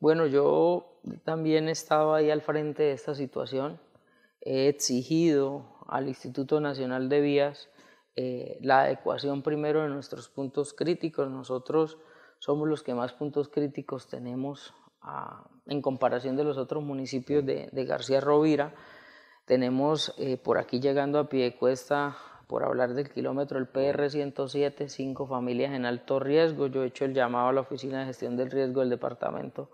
bueno, yo también he estado ahí al frente de esta situación. He exigido al Instituto Nacional de Vías eh, la adecuación primero de nuestros puntos críticos. Nosotros somos los que más puntos críticos tenemos ah, en comparación de los otros municipios de, García Rovira. Tenemos eh, por aquí llegando a pie cuesta, por hablar del kilómetro, el PR 107, cinco familias en alto riesgo. Yo he hecho el llamado a la Oficina de Gestión del Riesgo del Departamento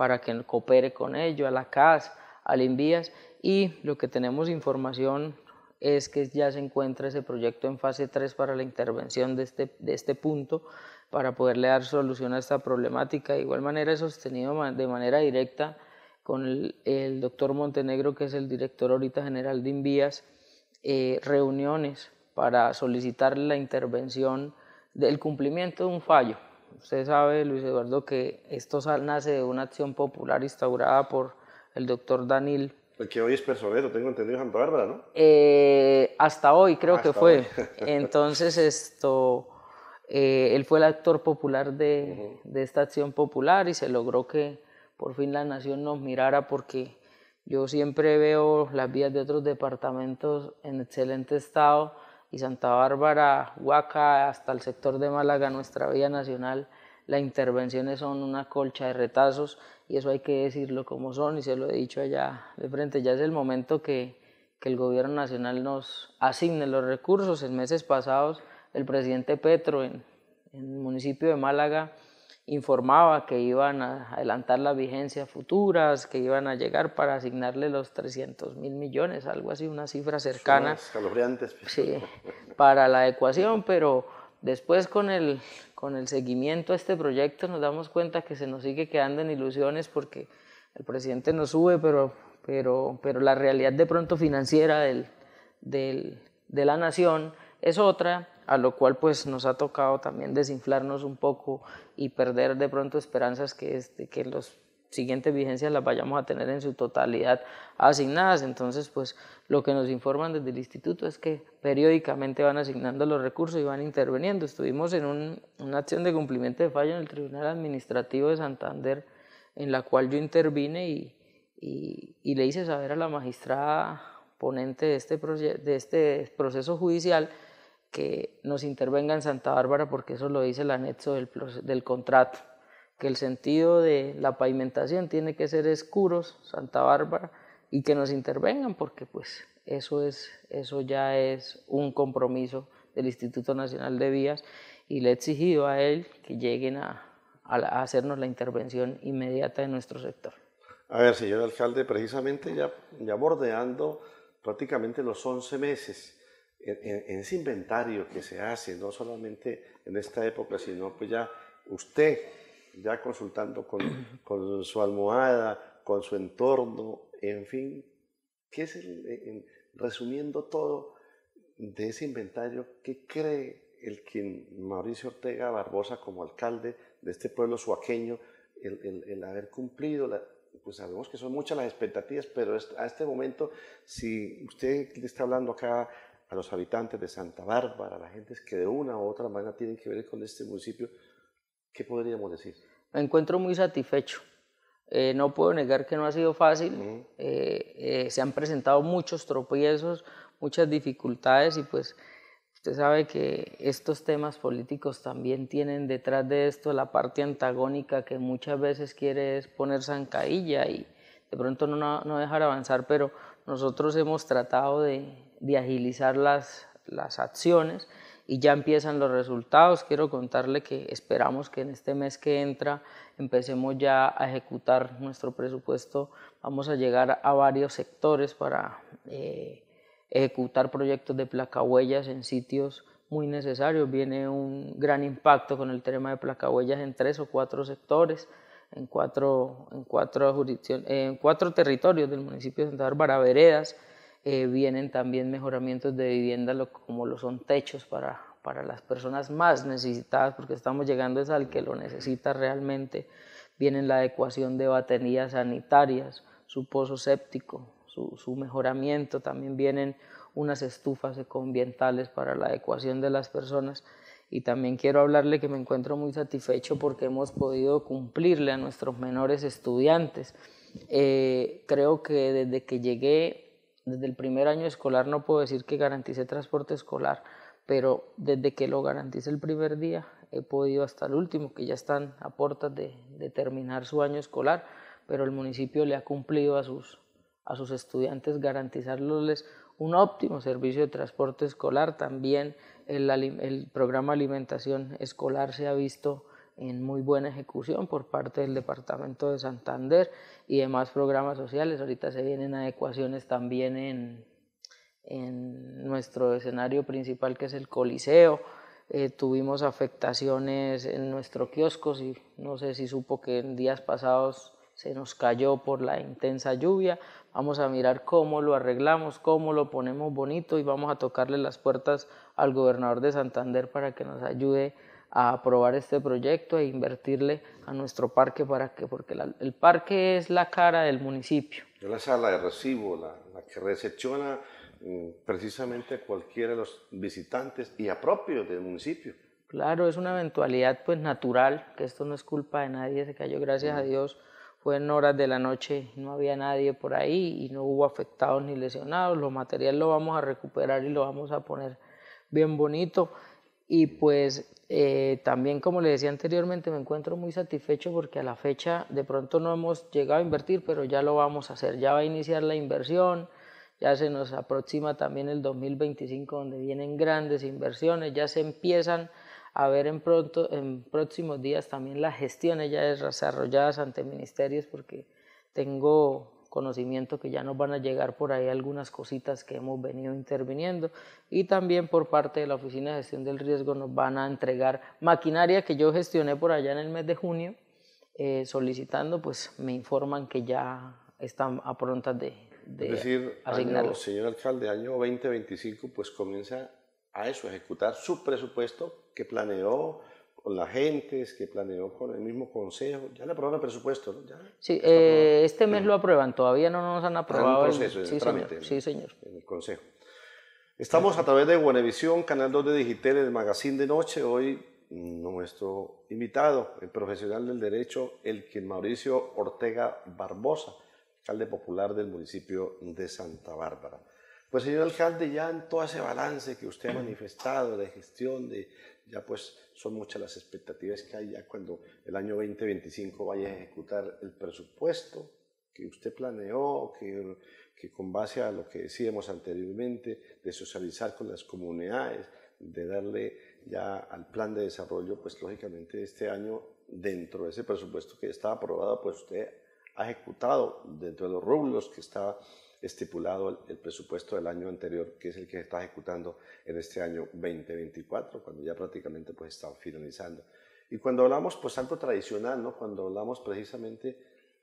para que coopere con ello, a la CAS, al INVIAS y lo que tenemos información es que ya se encuentra ese proyecto en fase 3 para la intervención de este, este punto para poderle dar solución a esta problemática. De igual manera, he sostenido de manera directa con el, doctor Montenegro, que es el director ahorita general de INVIAS, eh, reuniones para solicitar la intervención del cumplimiento de un fallo usted sabe, Luis Eduardo, que esto nace de una acción popular instaurada por el doctor Danil. El que hoy es personero, tengo entendido, Santa Bárbara, ¿no? Eh, hasta hoy creo ah, que fue. Entonces, esto, eh, él fue el actor popular de esta acción popular y se logró que por fin la nación nos mirara porque yo siempre veo las vías de otros departamentos en excelente estado y Santa Bárbara, Huaca, hasta el sector de Málaga, nuestra vía nacional, las intervenciones son una colcha de retazos y eso hay que decirlo como son y se lo he dicho allá de frente, ya es el momento que, el gobierno nacional nos asigne los recursos. En meses pasados el presidente Petro en, en el municipio de Málaga informaba que iban a adelantar las vigencias futuras, que iban a llegar para asignarle los 300 mil millones, algo así, una cifra cercana. Sí, para la ecuación pero después con el, con el seguimiento a este proyecto nos damos cuenta que se nos sigue quedando en ilusiones porque el presidente nos sube, pero, pero, pero la realidad de pronto financiera de la nación es otra a lo cual pues nos ha tocado también desinflarnos un poco y perder de pronto esperanzas que, este, que siguientes vigencias las vayamos a tener en su totalidad asignadas. Entonces, pues lo que nos informan desde el instituto es que periódicamente van asignando los recursos y van interviniendo. Estuvimos en una acción de cumplimiento de fallo en el Tribunal Administrativo de Santander, en la cual yo intervine y, le hice saber a la magistrada ponente de este, este proceso judicial que nos intervenga en Santa Bárbara porque eso lo dice el anexo del, contrato, que el sentido de la pavimentación tiene que ser escuros, Santa Bárbara, y que nos intervengan porque pues eso, es, eso ya es un compromiso del Instituto Nacional de Vías y le he exigido a él que lleguen a, hacernos la intervención inmediata de nuestro sector. A ver, señor alcalde, precisamente ya, ya bordeando prácticamente los 11 meses en, ese inventario que se hace, no solamente en esta época, sino pues ya usted, ya consultando con, con su almohada, con su entorno, en fin, ¿qué es resumiendo todo de ese inventario, qué cree el quien Mauricio Ortega Barbosa como alcalde de este pueblo suaqueño, el, haber cumplido la, pues sabemos que son muchas las expectativas, pero a este momento, si usted le está hablando acá a los habitantes de Santa Bárbara, a las gentes que de una u otra manera tienen que ver con este municipio, ¿qué podríamos decir? Me encuentro muy satisfecho. Eh, no puedo negar que no ha sido fácil. Eh, eh, se han presentado muchos tropiezos, muchas dificultades y pues usted sabe que estos temas políticos también tienen detrás de esto la parte antagónica que muchas veces quiere es poner zancadilla y de pronto no, no dejar avanzar, pero nosotros hemos tratado de, de agilizar las, acciones y ya empiezan los resultados. Quiero contarle que esperamos que en este mes que entra empecemos ya a ejecutar nuestro presupuesto. Vamos a llegar a varios sectores para eh, ejecutar proyectos de placahuellas en sitios muy necesarios. Viene un gran impacto con el tema de placahuellas en tres o cuatro sectores. En cuatro, en, cuatro en cuatro territorios del municipio de Santa Bárbara, veredas, eh, vienen también mejoramientos de vivienda como lo son techos para, para las personas más necesitadas, porque estamos llegando es al que lo necesita realmente. Vienen la adecuación de baterías sanitarias, su pozo séptico, su, mejoramiento, también vienen unas estufas ecoambientales para la adecuación de las personas y también quiero hablarle que me encuentro muy satisfecho porque hemos podido cumplirle a nuestros menores estudiantes. Eh, creo que desde que llegué desde el primer año escolar no puedo decir que garantice transporte escolar, pero desde que lo garantice el primer día he podido hasta el último, que ya están a puertas de, terminar su año escolar, pero el municipio le ha cumplido a sus, a sus estudiantes garantizarles un óptimo servicio de transporte escolar. También el, el programa alimentación escolar se ha visto en muy buena ejecución por parte del Departamento de Santander y demás programas sociales. Ahorita se vienen adecuaciones también en, en nuestro escenario principal que es el Coliseo. Eh, tuvimos afectaciones en nuestro kiosco, si, no sé si supo que en días pasados se nos cayó por la intensa lluvia. Vamos a mirar cómo lo arreglamos, cómo lo ponemos bonito y vamos a tocarle las puertas al gobernador de Santander para que nos ayude a aprobar este proyecto e invertirle a nuestro parque para que, porque el parque es la cara del municipio. Es la sala de recibo, la, que recepciona mm, precisamente a cualquiera de los visitantes y a propios del municipio. Claro, es una eventualidad pues natural, que esto no es culpa de nadie, se cayó gracias a Dios, fue en horas de la noche, no había nadie por ahí y no hubo afectados ni lesionados, los materiales lo vamos a recuperar y lo vamos a poner bien bonito. Y pues eh, también, como le decía anteriormente, me encuentro muy satisfecho porque a la fecha de pronto no hemos llegado a invertir, pero ya lo vamos a hacer, ya va a iniciar la inversión, ya se nos aproxima también el 2025 donde vienen grandes inversiones, ya se empiezan a ver en, pronto, en próximos días también las gestiones ya desarrolladas ante ministerios porque tengo conocimiento que ya nos van a llegar por ahí algunas cositas que hemos venido interviniendo y también por parte de la Oficina de Gestión del Riesgo nos van a entregar maquinaria que yo gestioné por allá en el mes de junio eh, solicitando, pues me informan que ya están a prontas de, de es decir, año, señor alcalde, año 2025 pues comienza a eso, a ejecutar su presupuesto que planeó con la gente es que planeó con el mismo consejo. Ya le aprobaron el presupuesto, ¿no? sí, eh, este mes lo aprueban, todavía no nos han aprobado. el, sí, sí, señor. el consejo. Estamos a través de Buenavisión, Canal 2 de Digitel, el Magazine de Noche. Hoy nuestro invitado, el profesional del derecho, el quien Mauricio Ortega Barbosa, alcalde popular del municipio de Santa Bárbara. Pues señor alcalde, ya en todo ese balance que usted ha manifestado de gestión, de, ya pues son muchas las expectativas que hay ya cuando el año 2025 vaya a ejecutar el presupuesto que usted planeó, que, que con base a lo que decíamos anteriormente, de socializar con las comunidades, de darle ya al plan de desarrollo, pues lógicamente este año dentro de ese presupuesto que ya está aprobado, pues usted ha ejecutado dentro de los rublos que está estipulado el presupuesto del año anterior, que es el que se está ejecutando en este año 2024, cuando ya prácticamente pues está finalizando. Y cuando hablamos pues algo tradicional, ¿no? cuando hablamos precisamente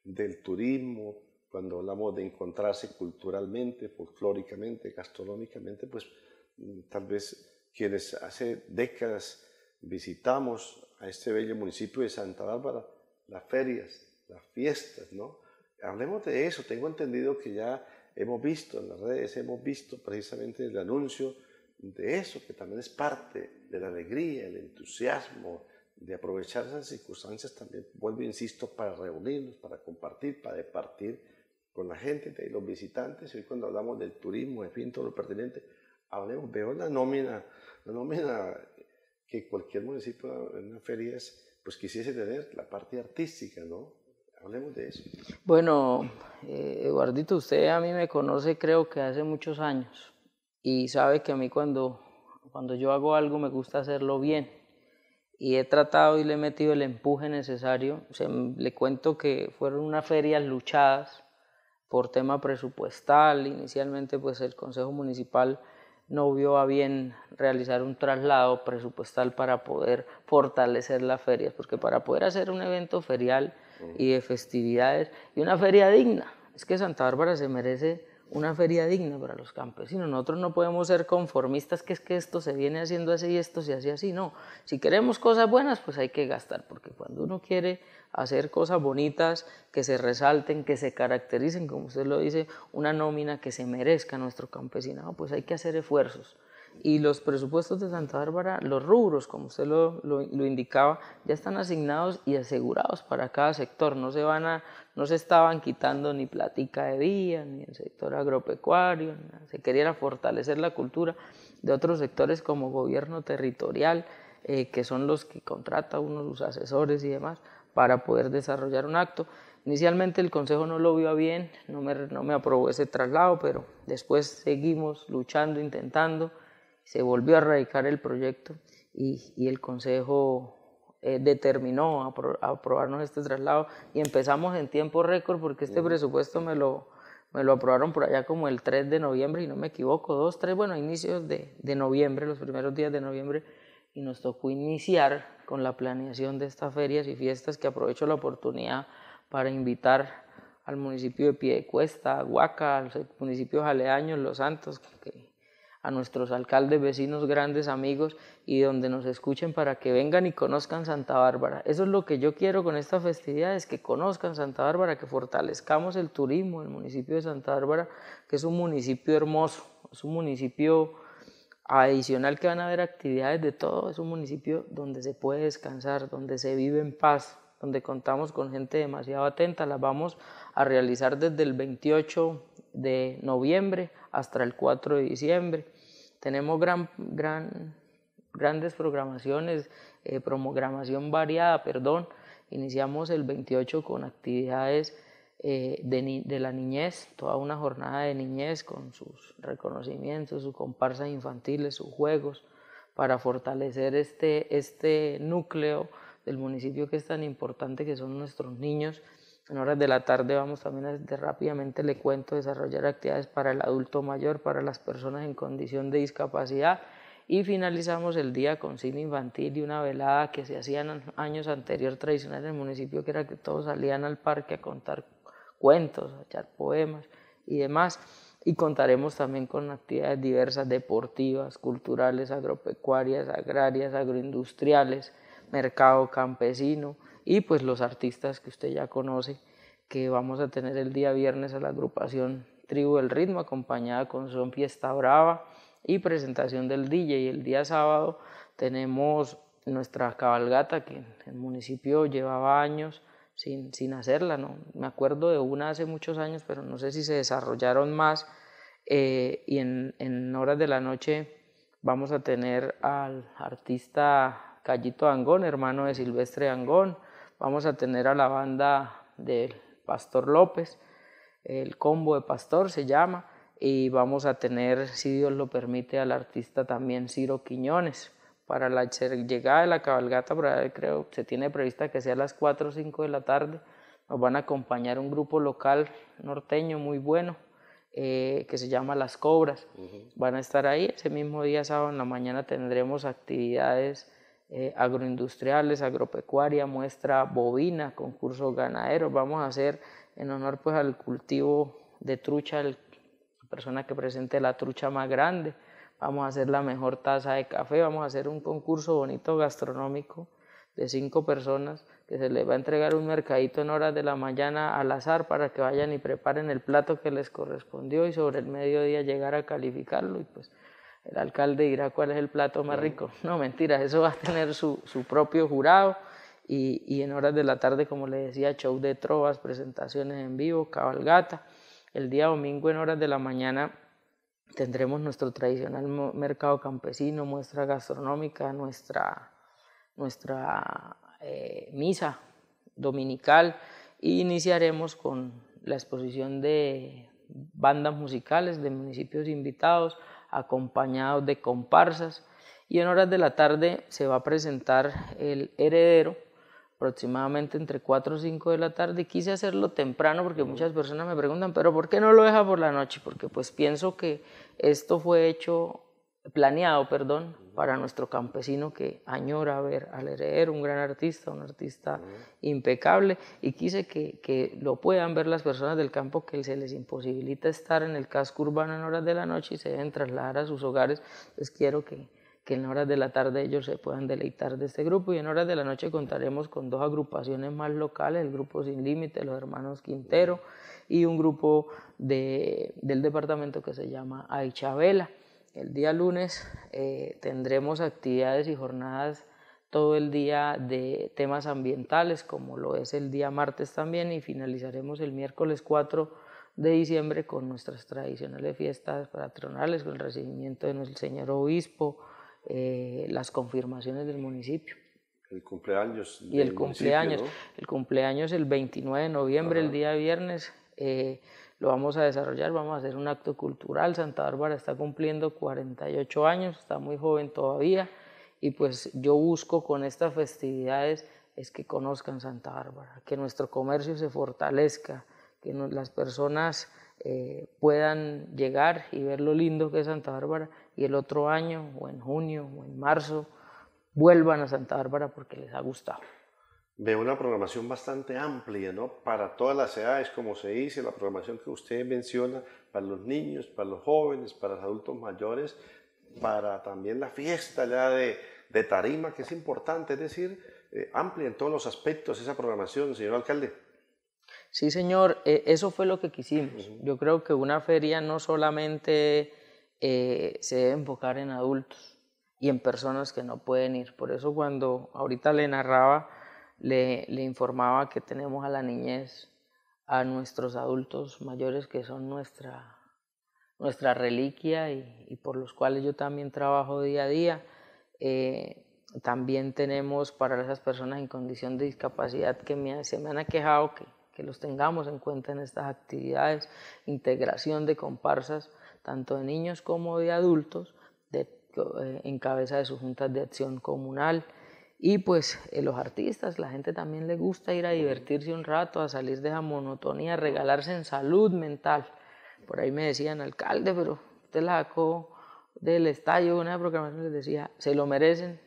del turismo, cuando hablamos de encontrarse culturalmente, folclóricamente, gastronómicamente, pues mm, tal vez quienes hace décadas visitamos a este bello municipio de Santa Bárbara, las ferias, las fiestas, ¿no? Hablemos de eso. Tengo entendido que ya Hemos visto en las redes, hemos visto precisamente el anuncio de eso, que también es parte de la alegría, el entusiasmo, de aprovechar esas circunstancias también, vuelvo, insisto, para reunirnos, para compartir, para departir con la gente los visitantes. Hoy cuando hablamos del turismo, en fin, todo lo pertinente, hablemos, veo la nómina, la nómina que cualquier municipio en una feria pues quisiese tener, la parte artística, ¿no? Hablemos de eso. Bueno, eh, Eduardito, usted a mí me conoce creo que hace muchos años y sabe que a mí cuando, cuando yo hago algo me gusta hacerlo bien y he tratado y le he metido el empuje necesario. le cuento que fueron unas ferias luchadas por tema presupuestal. Inicialmente pues el Consejo Municipal no vio a bien realizar un traslado presupuestal para poder fortalecer las ferias, porque para poder hacer un evento ferial y de festividades y una feria digna. Es que Santa Bárbara se merece una feria digna para los campesinos. Nosotros no podemos ser conformistas que es que esto se viene haciendo así y esto se hace así. No, si queremos cosas buenas, pues hay que gastar, porque cuando uno quiere hacer cosas bonitas, que se resalten, que se caractericen, como usted lo dice, una nómina que se merezca nuestro campesinado, pues hay que hacer esfuerzos y los presupuestos de Santa Bárbara, los rubros, como usted lo, indicaba, ya están asignados y asegurados para cada sector. No se, van a, no se estaban quitando ni platica de vía, ni el sector agropecuario, se quería fortalecer la cultura de otros sectores como gobierno territorial, eh, que son los que contrata uno sus asesores y demás para poder desarrollar un acto. Inicialmente el Consejo no lo vio bien, no me, no me aprobó ese traslado, pero después seguimos luchando, intentando se volvió a radicar el proyecto y, el Consejo eh, determinó aprobarnos este traslado y empezamos en tiempo récord porque este presupuesto me lo, me lo aprobaron por allá como el 3 de noviembre, y no me equivoco, 2, 3, bueno, inicios de, noviembre, los primeros días de noviembre, y nos tocó iniciar con la planeación de estas ferias y fiestas que aprovecho la oportunidad para invitar al municipio de Piedecuesta, Huaca, al municipio municipios Jaleaños, Los Santos, a nuestros alcaldes, vecinos, grandes amigos y donde nos escuchen para que vengan y conozcan Santa Bárbara. Eso es lo que yo quiero con esta festividad, es que conozcan Santa Bárbara, que fortalezcamos el turismo en el municipio de Santa Bárbara, que es un municipio hermoso, es un municipio adicional que van a haber actividades de todo, es un municipio donde se puede descansar, donde se vive en paz, donde contamos con gente demasiado atenta. Las vamos a realizar desde el 28 de noviembre hasta el 4 de diciembre. Tenemos grandes programaciones, eh, programación variada, perdón. Iniciamos el 28 con actividades eh, de, la niñez, toda una jornada de niñez con sus reconocimientos, sus comparsas infantiles, sus juegos, para fortalecer este, este núcleo del municipio que es tan importante que son nuestros niños. En horas de la tarde vamos también rápidamente le cuento desarrollar actividades para el adulto mayor, para las personas en condición de discapacidad y finalizamos el día con cine infantil y una velada que se hacían años anteriores, tradicional en el municipio, que era que todos salían al parque a contar cuentos, a echar poemas y demás. Y contaremos también con actividades diversas, deportivas, culturales, agropecuarias, agrarias, agroindustriales mercado campesino y pues los artistas que usted ya conoce que vamos a tener el día viernes a la agrupación Tribu del Ritmo acompañada con Son Fiesta Brava y presentación del DJ. el día sábado tenemos nuestra cabalgata que el municipio llevaba años sin, sin hacerla, ¿no? me acuerdo de una hace muchos años, pero no sé si se desarrollaron más eh, y en, en horas de la noche vamos a tener al artista Callito Angón, hermano de Silvestre Angón. Vamos a tener a la banda del Pastor López, el combo de Pastor se llama, y vamos a tener, si Dios lo permite, al artista también Ciro Quiñones. Para la llegada de la cabalgata, creo se tiene prevista que sea a las 4 o 5 de la tarde. Nos van a acompañar un grupo local norteño muy bueno, eh, que se llama Las Cobras. Van a estar ahí. Ese mismo día, sábado en la mañana, tendremos actividades eh, agroindustriales, agropecuaria, muestra bovina, concurso ganadero, Vamos a hacer en honor pues al cultivo de trucha, el, la persona que presente la trucha más grande. Vamos a hacer la mejor taza de café, vamos a hacer un concurso bonito gastronómico de cinco personas que se les va a entregar un mercadito en horas de la mañana al azar para que vayan y preparen el plato que les correspondió y sobre el mediodía llegar a calificarlo y pues el alcalde dirá cuál es el plato más rico. No, mentiras, eso va a tener su, propio jurado y, en horas de la tarde, como le decía, show de trovas, presentaciones en vivo, cabalgata. El día domingo en horas de la mañana tendremos nuestro tradicional mercado campesino, muestra gastronómica, nuestra, nuestra eh, misa dominical y iniciaremos con la exposición de bandas musicales de municipios invitados, acompañado de comparsas. Y en horas de la tarde se va a presentar el heredero, aproximadamente entre 4 o 5 de la tarde. Quise hacerlo temprano porque muchas personas me preguntan, pero ¿por qué no lo deja por la noche? Porque pues pienso que esto fue hecho planeado, perdón, para nuestro campesino que añora ver al heredero, un gran artista, un artista impecable, y quise que, lo puedan ver las personas del campo que se les imposibilita estar en el casco urbano en horas de la noche y se deben trasladar a sus hogares. Les quiero que, en horas de la tarde ellos se puedan deleitar de este grupo y en horas de la noche contaremos con dos agrupaciones más locales, el grupo Sin Límite, los hermanos Quintero, y un grupo del departamento que se llama Aichabela. El día lunes eh, tendremos actividades y jornadas todo el día de temas ambientales, como lo es el día martes también, y finalizaremos el miércoles 4 de diciembre con nuestras tradicionales fiestas patronales, con el recibimiento de nuestro señor obispo, eh, las confirmaciones del municipio. El cumpleaños. Y el cumpleaños. El cumpleaños el 29 de noviembre, el día viernes. Eh, lo vamos a desarrollar, vamos a hacer un acto cultural. Santa Bárbara está cumpliendo 48 años, está muy joven todavía y pues yo busco con estas festividades es que conozcan Santa Bárbara, que nuestro comercio se fortalezca, que las personas eh, puedan llegar y ver lo lindo que es Santa Bárbara y el otro año o en junio o en marzo vuelvan a Santa Bárbara porque les ha gustado veo una programación bastante amplia, ¿no? Para todas las edades, como se dice, la programación que usted menciona, para los niños, para los jóvenes, para los adultos mayores, para también la fiesta ya de, tarima, que es importante, es decir, eh, amplia en todos los aspectos esa programación, señor alcalde. Sí, señor, eh, eso fue lo que quisimos. Yo creo que una feria no solamente eh, se debe enfocar en adultos y en personas que no pueden ir. Por eso cuando ahorita le narraba le, informaba que tenemos a la niñez, a nuestros adultos mayores que son nuestra, reliquia y, por los cuales yo también trabajo día a día. Eh, también tenemos para esas personas en condición de discapacidad que me, se me han aquejado que, los tengamos en cuenta en estas actividades, integración de comparsas, tanto de niños como de adultos, eh, en cabeza de sus juntas de acción comunal. Y pues en eh, los artistas, la gente también le gusta ir a divertirse un rato, a salir de esa monotonía, a regalarse en salud mental. Por ahí me decían, alcalde, pero usted la sacó del estadio, una de programación les decía, se lo merecen,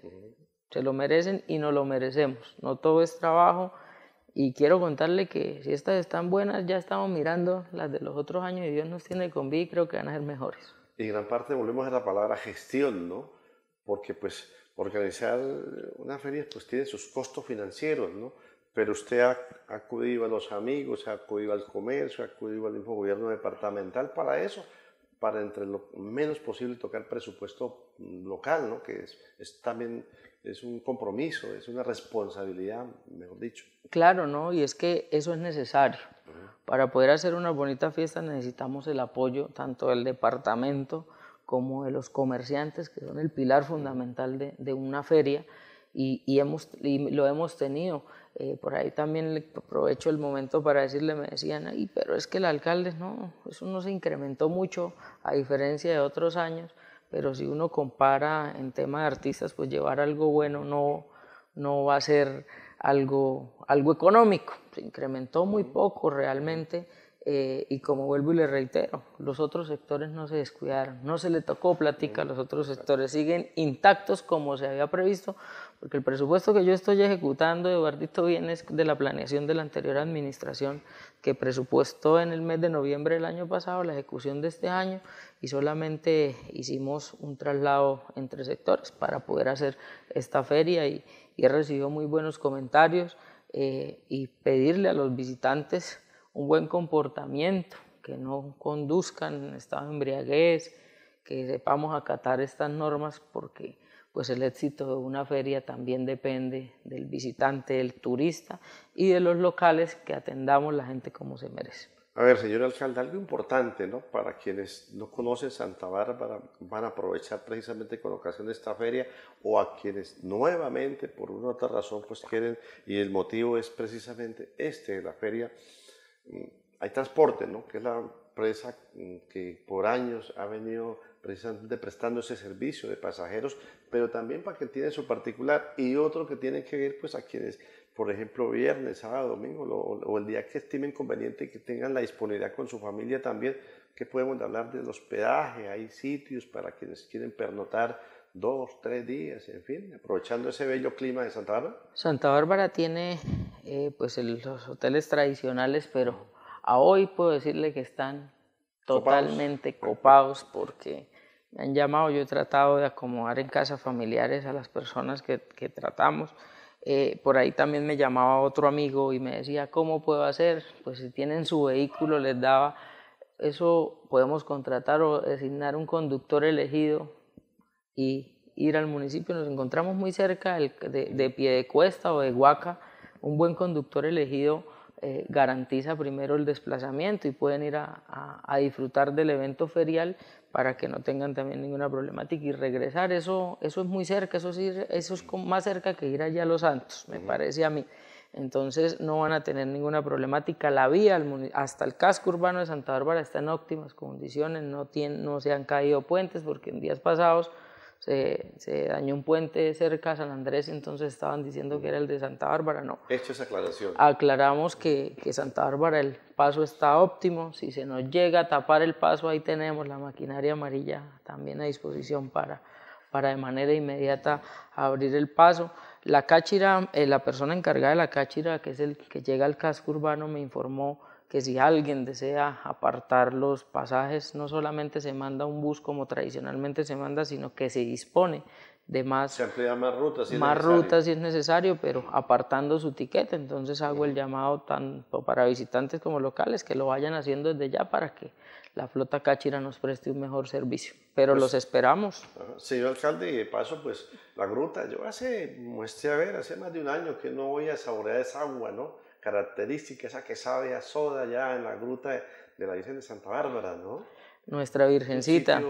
se lo merecen y no lo merecemos. No todo es trabajo y quiero contarle que si estas están buenas, ya estamos mirando las de los otros años y Dios nos tiene con vida y creo que van a ser mejores. Y gran parte volvemos a la palabra gestión, ¿no? Porque pues organizar una feria pues tiene sus costos financieros, ¿no? Pero usted ha, acudido a los amigos, ha acudido al comercio, ha acudido al mismo gobierno departamental para eso, para entre lo menos posible tocar presupuesto local, ¿no? Que es, también es un compromiso, es una responsabilidad, mejor dicho. Claro, ¿no? Y es que eso es necesario. Para poder hacer una bonita fiesta necesitamos el apoyo tanto del departamento, como de los comerciantes, que son el pilar fundamental de, una feria, y, lo hemos tenido. Eh, por ahí también aprovecho el momento para decirle, me decían, Ay, pero es que el alcalde, no, eso no se incrementó mucho a diferencia de otros años, pero si uno compara en tema de artistas, pues llevar algo bueno no, no va a ser algo, algo económico, se incrementó muy poco realmente eh, y como vuelvo y le reitero, los otros sectores no se descuidaron, no se le tocó plática a los otros sectores, siguen intactos como se había previsto, porque el presupuesto que yo estoy ejecutando, Eduardito, viene de la planeación de la anterior administración, que presupuestó en el mes de noviembre del año pasado la ejecución de este año y solamente hicimos un traslado entre sectores para poder hacer esta feria y, y he recibido muy buenos comentarios eh, y pedirle a los visitantes un buen comportamiento, que no conduzcan en estado de embriaguez, que sepamos acatar estas normas porque pues el éxito de una feria también depende del visitante, del turista y de los locales que atendamos la gente como se merece. A ver, señor alcalde, algo importante, ¿no? Para quienes no conocen Santa Bárbara, van a aprovechar precisamente con ocasión de esta feria, o a quienes nuevamente, por una otra razón, pues quieren, y el motivo es precisamente este, la feria hay transporte, ¿no? que es la empresa mm, que por años ha venido prestando ese servicio de pasajeros, pero también para quien tiene su particular y otro que tiene que ir pues a quienes, por ejemplo, viernes, sábado, domingo o el día que estimen conveniente y que tengan la disponibilidad con su familia también, que podemos hablar del hospedaje, hay sitios para quienes quieren pernotar dos, tres días, en fin, aprovechando ese bello clima de Santa Bárbara? Santa Bárbara tiene eh, pues los hoteles tradicionales, pero a hoy puedo decirle que están totalmente copados, porque me han llamado, yo he tratado de acomodar en casas familiares a las personas que, tratamos. Eh, por ahí también me llamaba otro amigo y me decía, ¿cómo puedo hacer? Pues si tienen su vehículo, les daba, eso podemos contratar o designar un conductor elegido y ir al municipio. Nos encontramos muy cerca de, de cuesta o de Huaca. Un buen conductor elegido eh, garantiza primero el desplazamiento y pueden ir a, disfrutar del evento ferial para que no tengan también ninguna problemática y regresar. Eso, eso es muy cerca, eso es, eso es más cerca que ir allá a Los Santos, me parece a mí. Entonces no van a tener ninguna problemática. La vía hasta el casco urbano de Santa Bárbara está en óptimas condiciones, no, tiene, no se han caído puentes porque en días pasados se, dañó un puente cerca a San Andrés, entonces estaban diciendo que era el de Santa Bárbara, no. Hecho esa aclaración. Aclaramos que, que Santa Bárbara el paso está óptimo, si se nos llega a tapar el paso, ahí tenemos la maquinaria amarilla también a disposición para, para de manera inmediata abrir el paso. La cáchira, eh, la persona encargada de la cáchira, que es el que llega al casco urbano, me informó que si alguien desea apartar los pasajes, no solamente se manda un bus como tradicionalmente se manda, sino que se dispone de más, se amplía más rutas si es necesario. rutas si es necesario, pero apartando su tiquete. Entonces hago el llamado tanto para visitantes como locales que lo vayan haciendo desde ya para que la flota Cáchira nos preste un mejor servicio. Pero pues los esperamos. Señor alcalde, y de paso, pues la gruta, yo hace, muestre a ver, hace más de un año que no voy a saborear esa agua, ¿no? característica, esa que sabe a soda ya en la gruta de la Virgen de Santa Bárbara, ¿no? Nuestra Virgencita.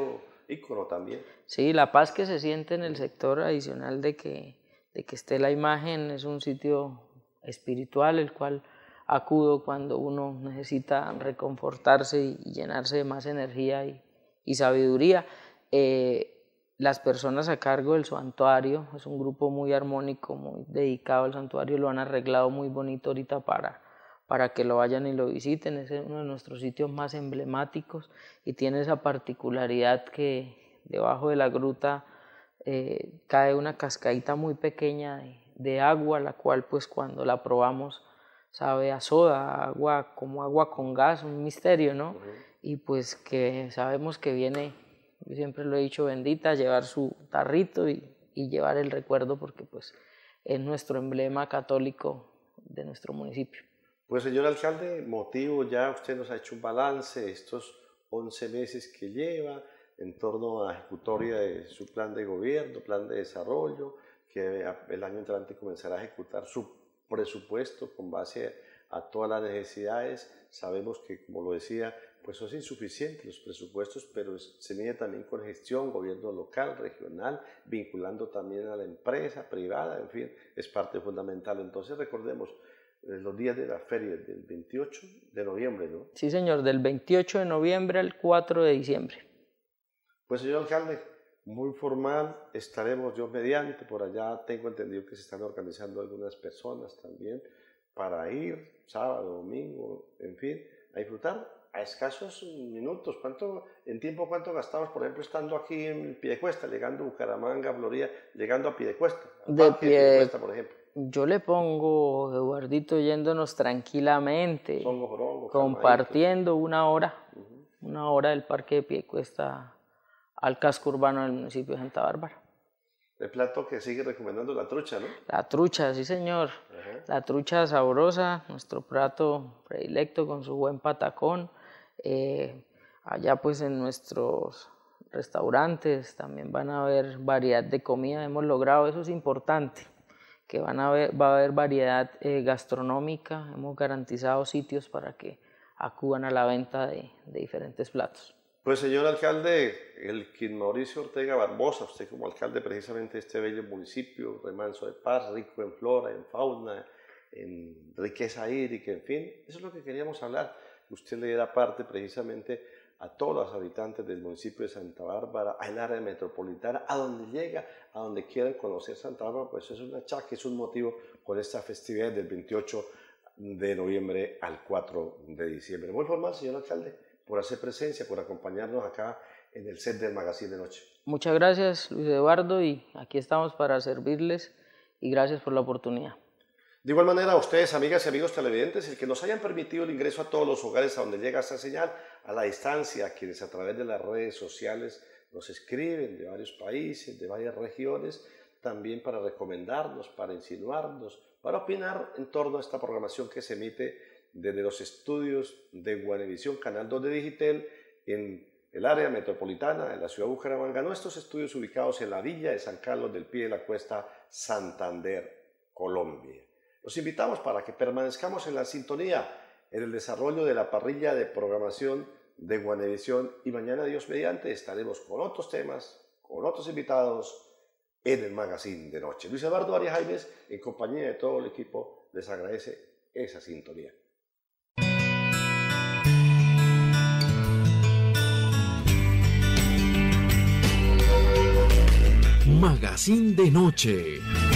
Ícono también. Sí, la paz que se siente en el sector adicional de que, de que esté la imagen es un sitio espiritual, el cual acudo cuando uno necesita reconfortarse y llenarse de más energía y, y sabiduría. Eh, las personas a cargo del santuario, es un grupo muy armónico, muy dedicado al santuario, lo han arreglado muy bonito ahorita para, para que lo vayan y lo visiten, es uno de nuestros sitios más emblemáticos y tiene esa particularidad que debajo de la gruta eh, cae una cascadita muy pequeña de, agua, la cual pues cuando la probamos sabe a soda, agua como agua con gas, un misterio, ¿no? Y pues que sabemos que viene yo siempre lo he dicho, bendita, llevar su tarrito y, llevar el recuerdo porque pues es nuestro emblema católico de nuestro municipio. Pues señor alcalde, motivo ya usted nos ha hecho un balance estos 11 meses que lleva en torno a la ejecutoria de su plan de gobierno, plan de desarrollo, que el año entrante comenzará a ejecutar su presupuesto con base a todas las necesidades. Sabemos que, como lo decía, pues son insuficientes los presupuestos, pero se mide también con gestión, gobierno local, regional, vinculando también a la empresa privada, en fin, es parte fundamental. Entonces recordemos eh, los días de la feria, del 28 de noviembre, ¿no? Sí, señor, del 28 de noviembre al 4 de diciembre. Pues, señor alcalde, muy formal, estaremos yo mediante, por allá tengo entendido que se están organizando algunas personas también para ir sábado, domingo, en fin, a disfrutar a escasos minutos. ¿Cuánto, en tiempo cuánto gastamos, por ejemplo, estando aquí en Piedecuesta, llegando a Bucaramanga, Floría, llegando a Piedecuesta? A de Piedecuesta, por ejemplo. Yo le pongo, Eduardito, yéndonos tranquilamente, compartiendo una hora, una hora del parque de Piedecuesta al casco urbano del municipio de Santa Bárbara. El plato que sigue recomendando la trucha, ¿no? La trucha, sí señor. La trucha sabrosa, nuestro plato predilecto con su buen patacón, eh, allá pues en nuestros restaurantes también van a haber variedad de comida, hemos logrado, eso es importante, que van a va a haber variedad eh, gastronómica, hemos garantizado sitios para que acudan a la venta de, diferentes platos. Pues señor alcalde, el quien Mauricio Ortega Barbosa, usted como alcalde precisamente este bello municipio, remanso de paz, rico en flora, en fauna, en riqueza hídrica, en fin, eso es lo que queríamos hablar usted le da parte precisamente a todos los habitantes del municipio de Santa Bárbara, al área metropolitana, a donde llega, a donde quieran conocer Santa Bárbara, pues es un achaque, es un motivo por esta festividad del 28 de noviembre al 4 de diciembre. Muy formal, señor alcalde, por hacer presencia, por acompañarnos acá en el set del Magazine de Noche. Muchas gracias, Luis Eduardo, y aquí estamos para servirles y gracias por la oportunidad. De igual manera, a ustedes, amigas y amigos televidentes, el que nos hayan permitido el ingreso a todos los hogares a donde llega esta señal, a la distancia, a quienes a través de las redes sociales nos escriben de varios países, de varias regiones, también para recomendarnos, para insinuarnos, para opinar en torno a esta programación que se emite desde los estudios de Guanevisión, Canal 2 de Digitel, en el área metropolitana de la ciudad de Bucaramanga, nuestros estudios ubicados en la villa de San Carlos del Pie de la Cuesta, Santander, Colombia. Los invitamos para que permanezcamos en la sintonía en el desarrollo de la parrilla de programación de Guanevisión y mañana Dios mediante estaremos con otros temas, con otros invitados en el magazine de noche. Luis Eduardo Arias Jaimes, en compañía de todo el equipo, les agradece esa sintonía. Magazine de Noche.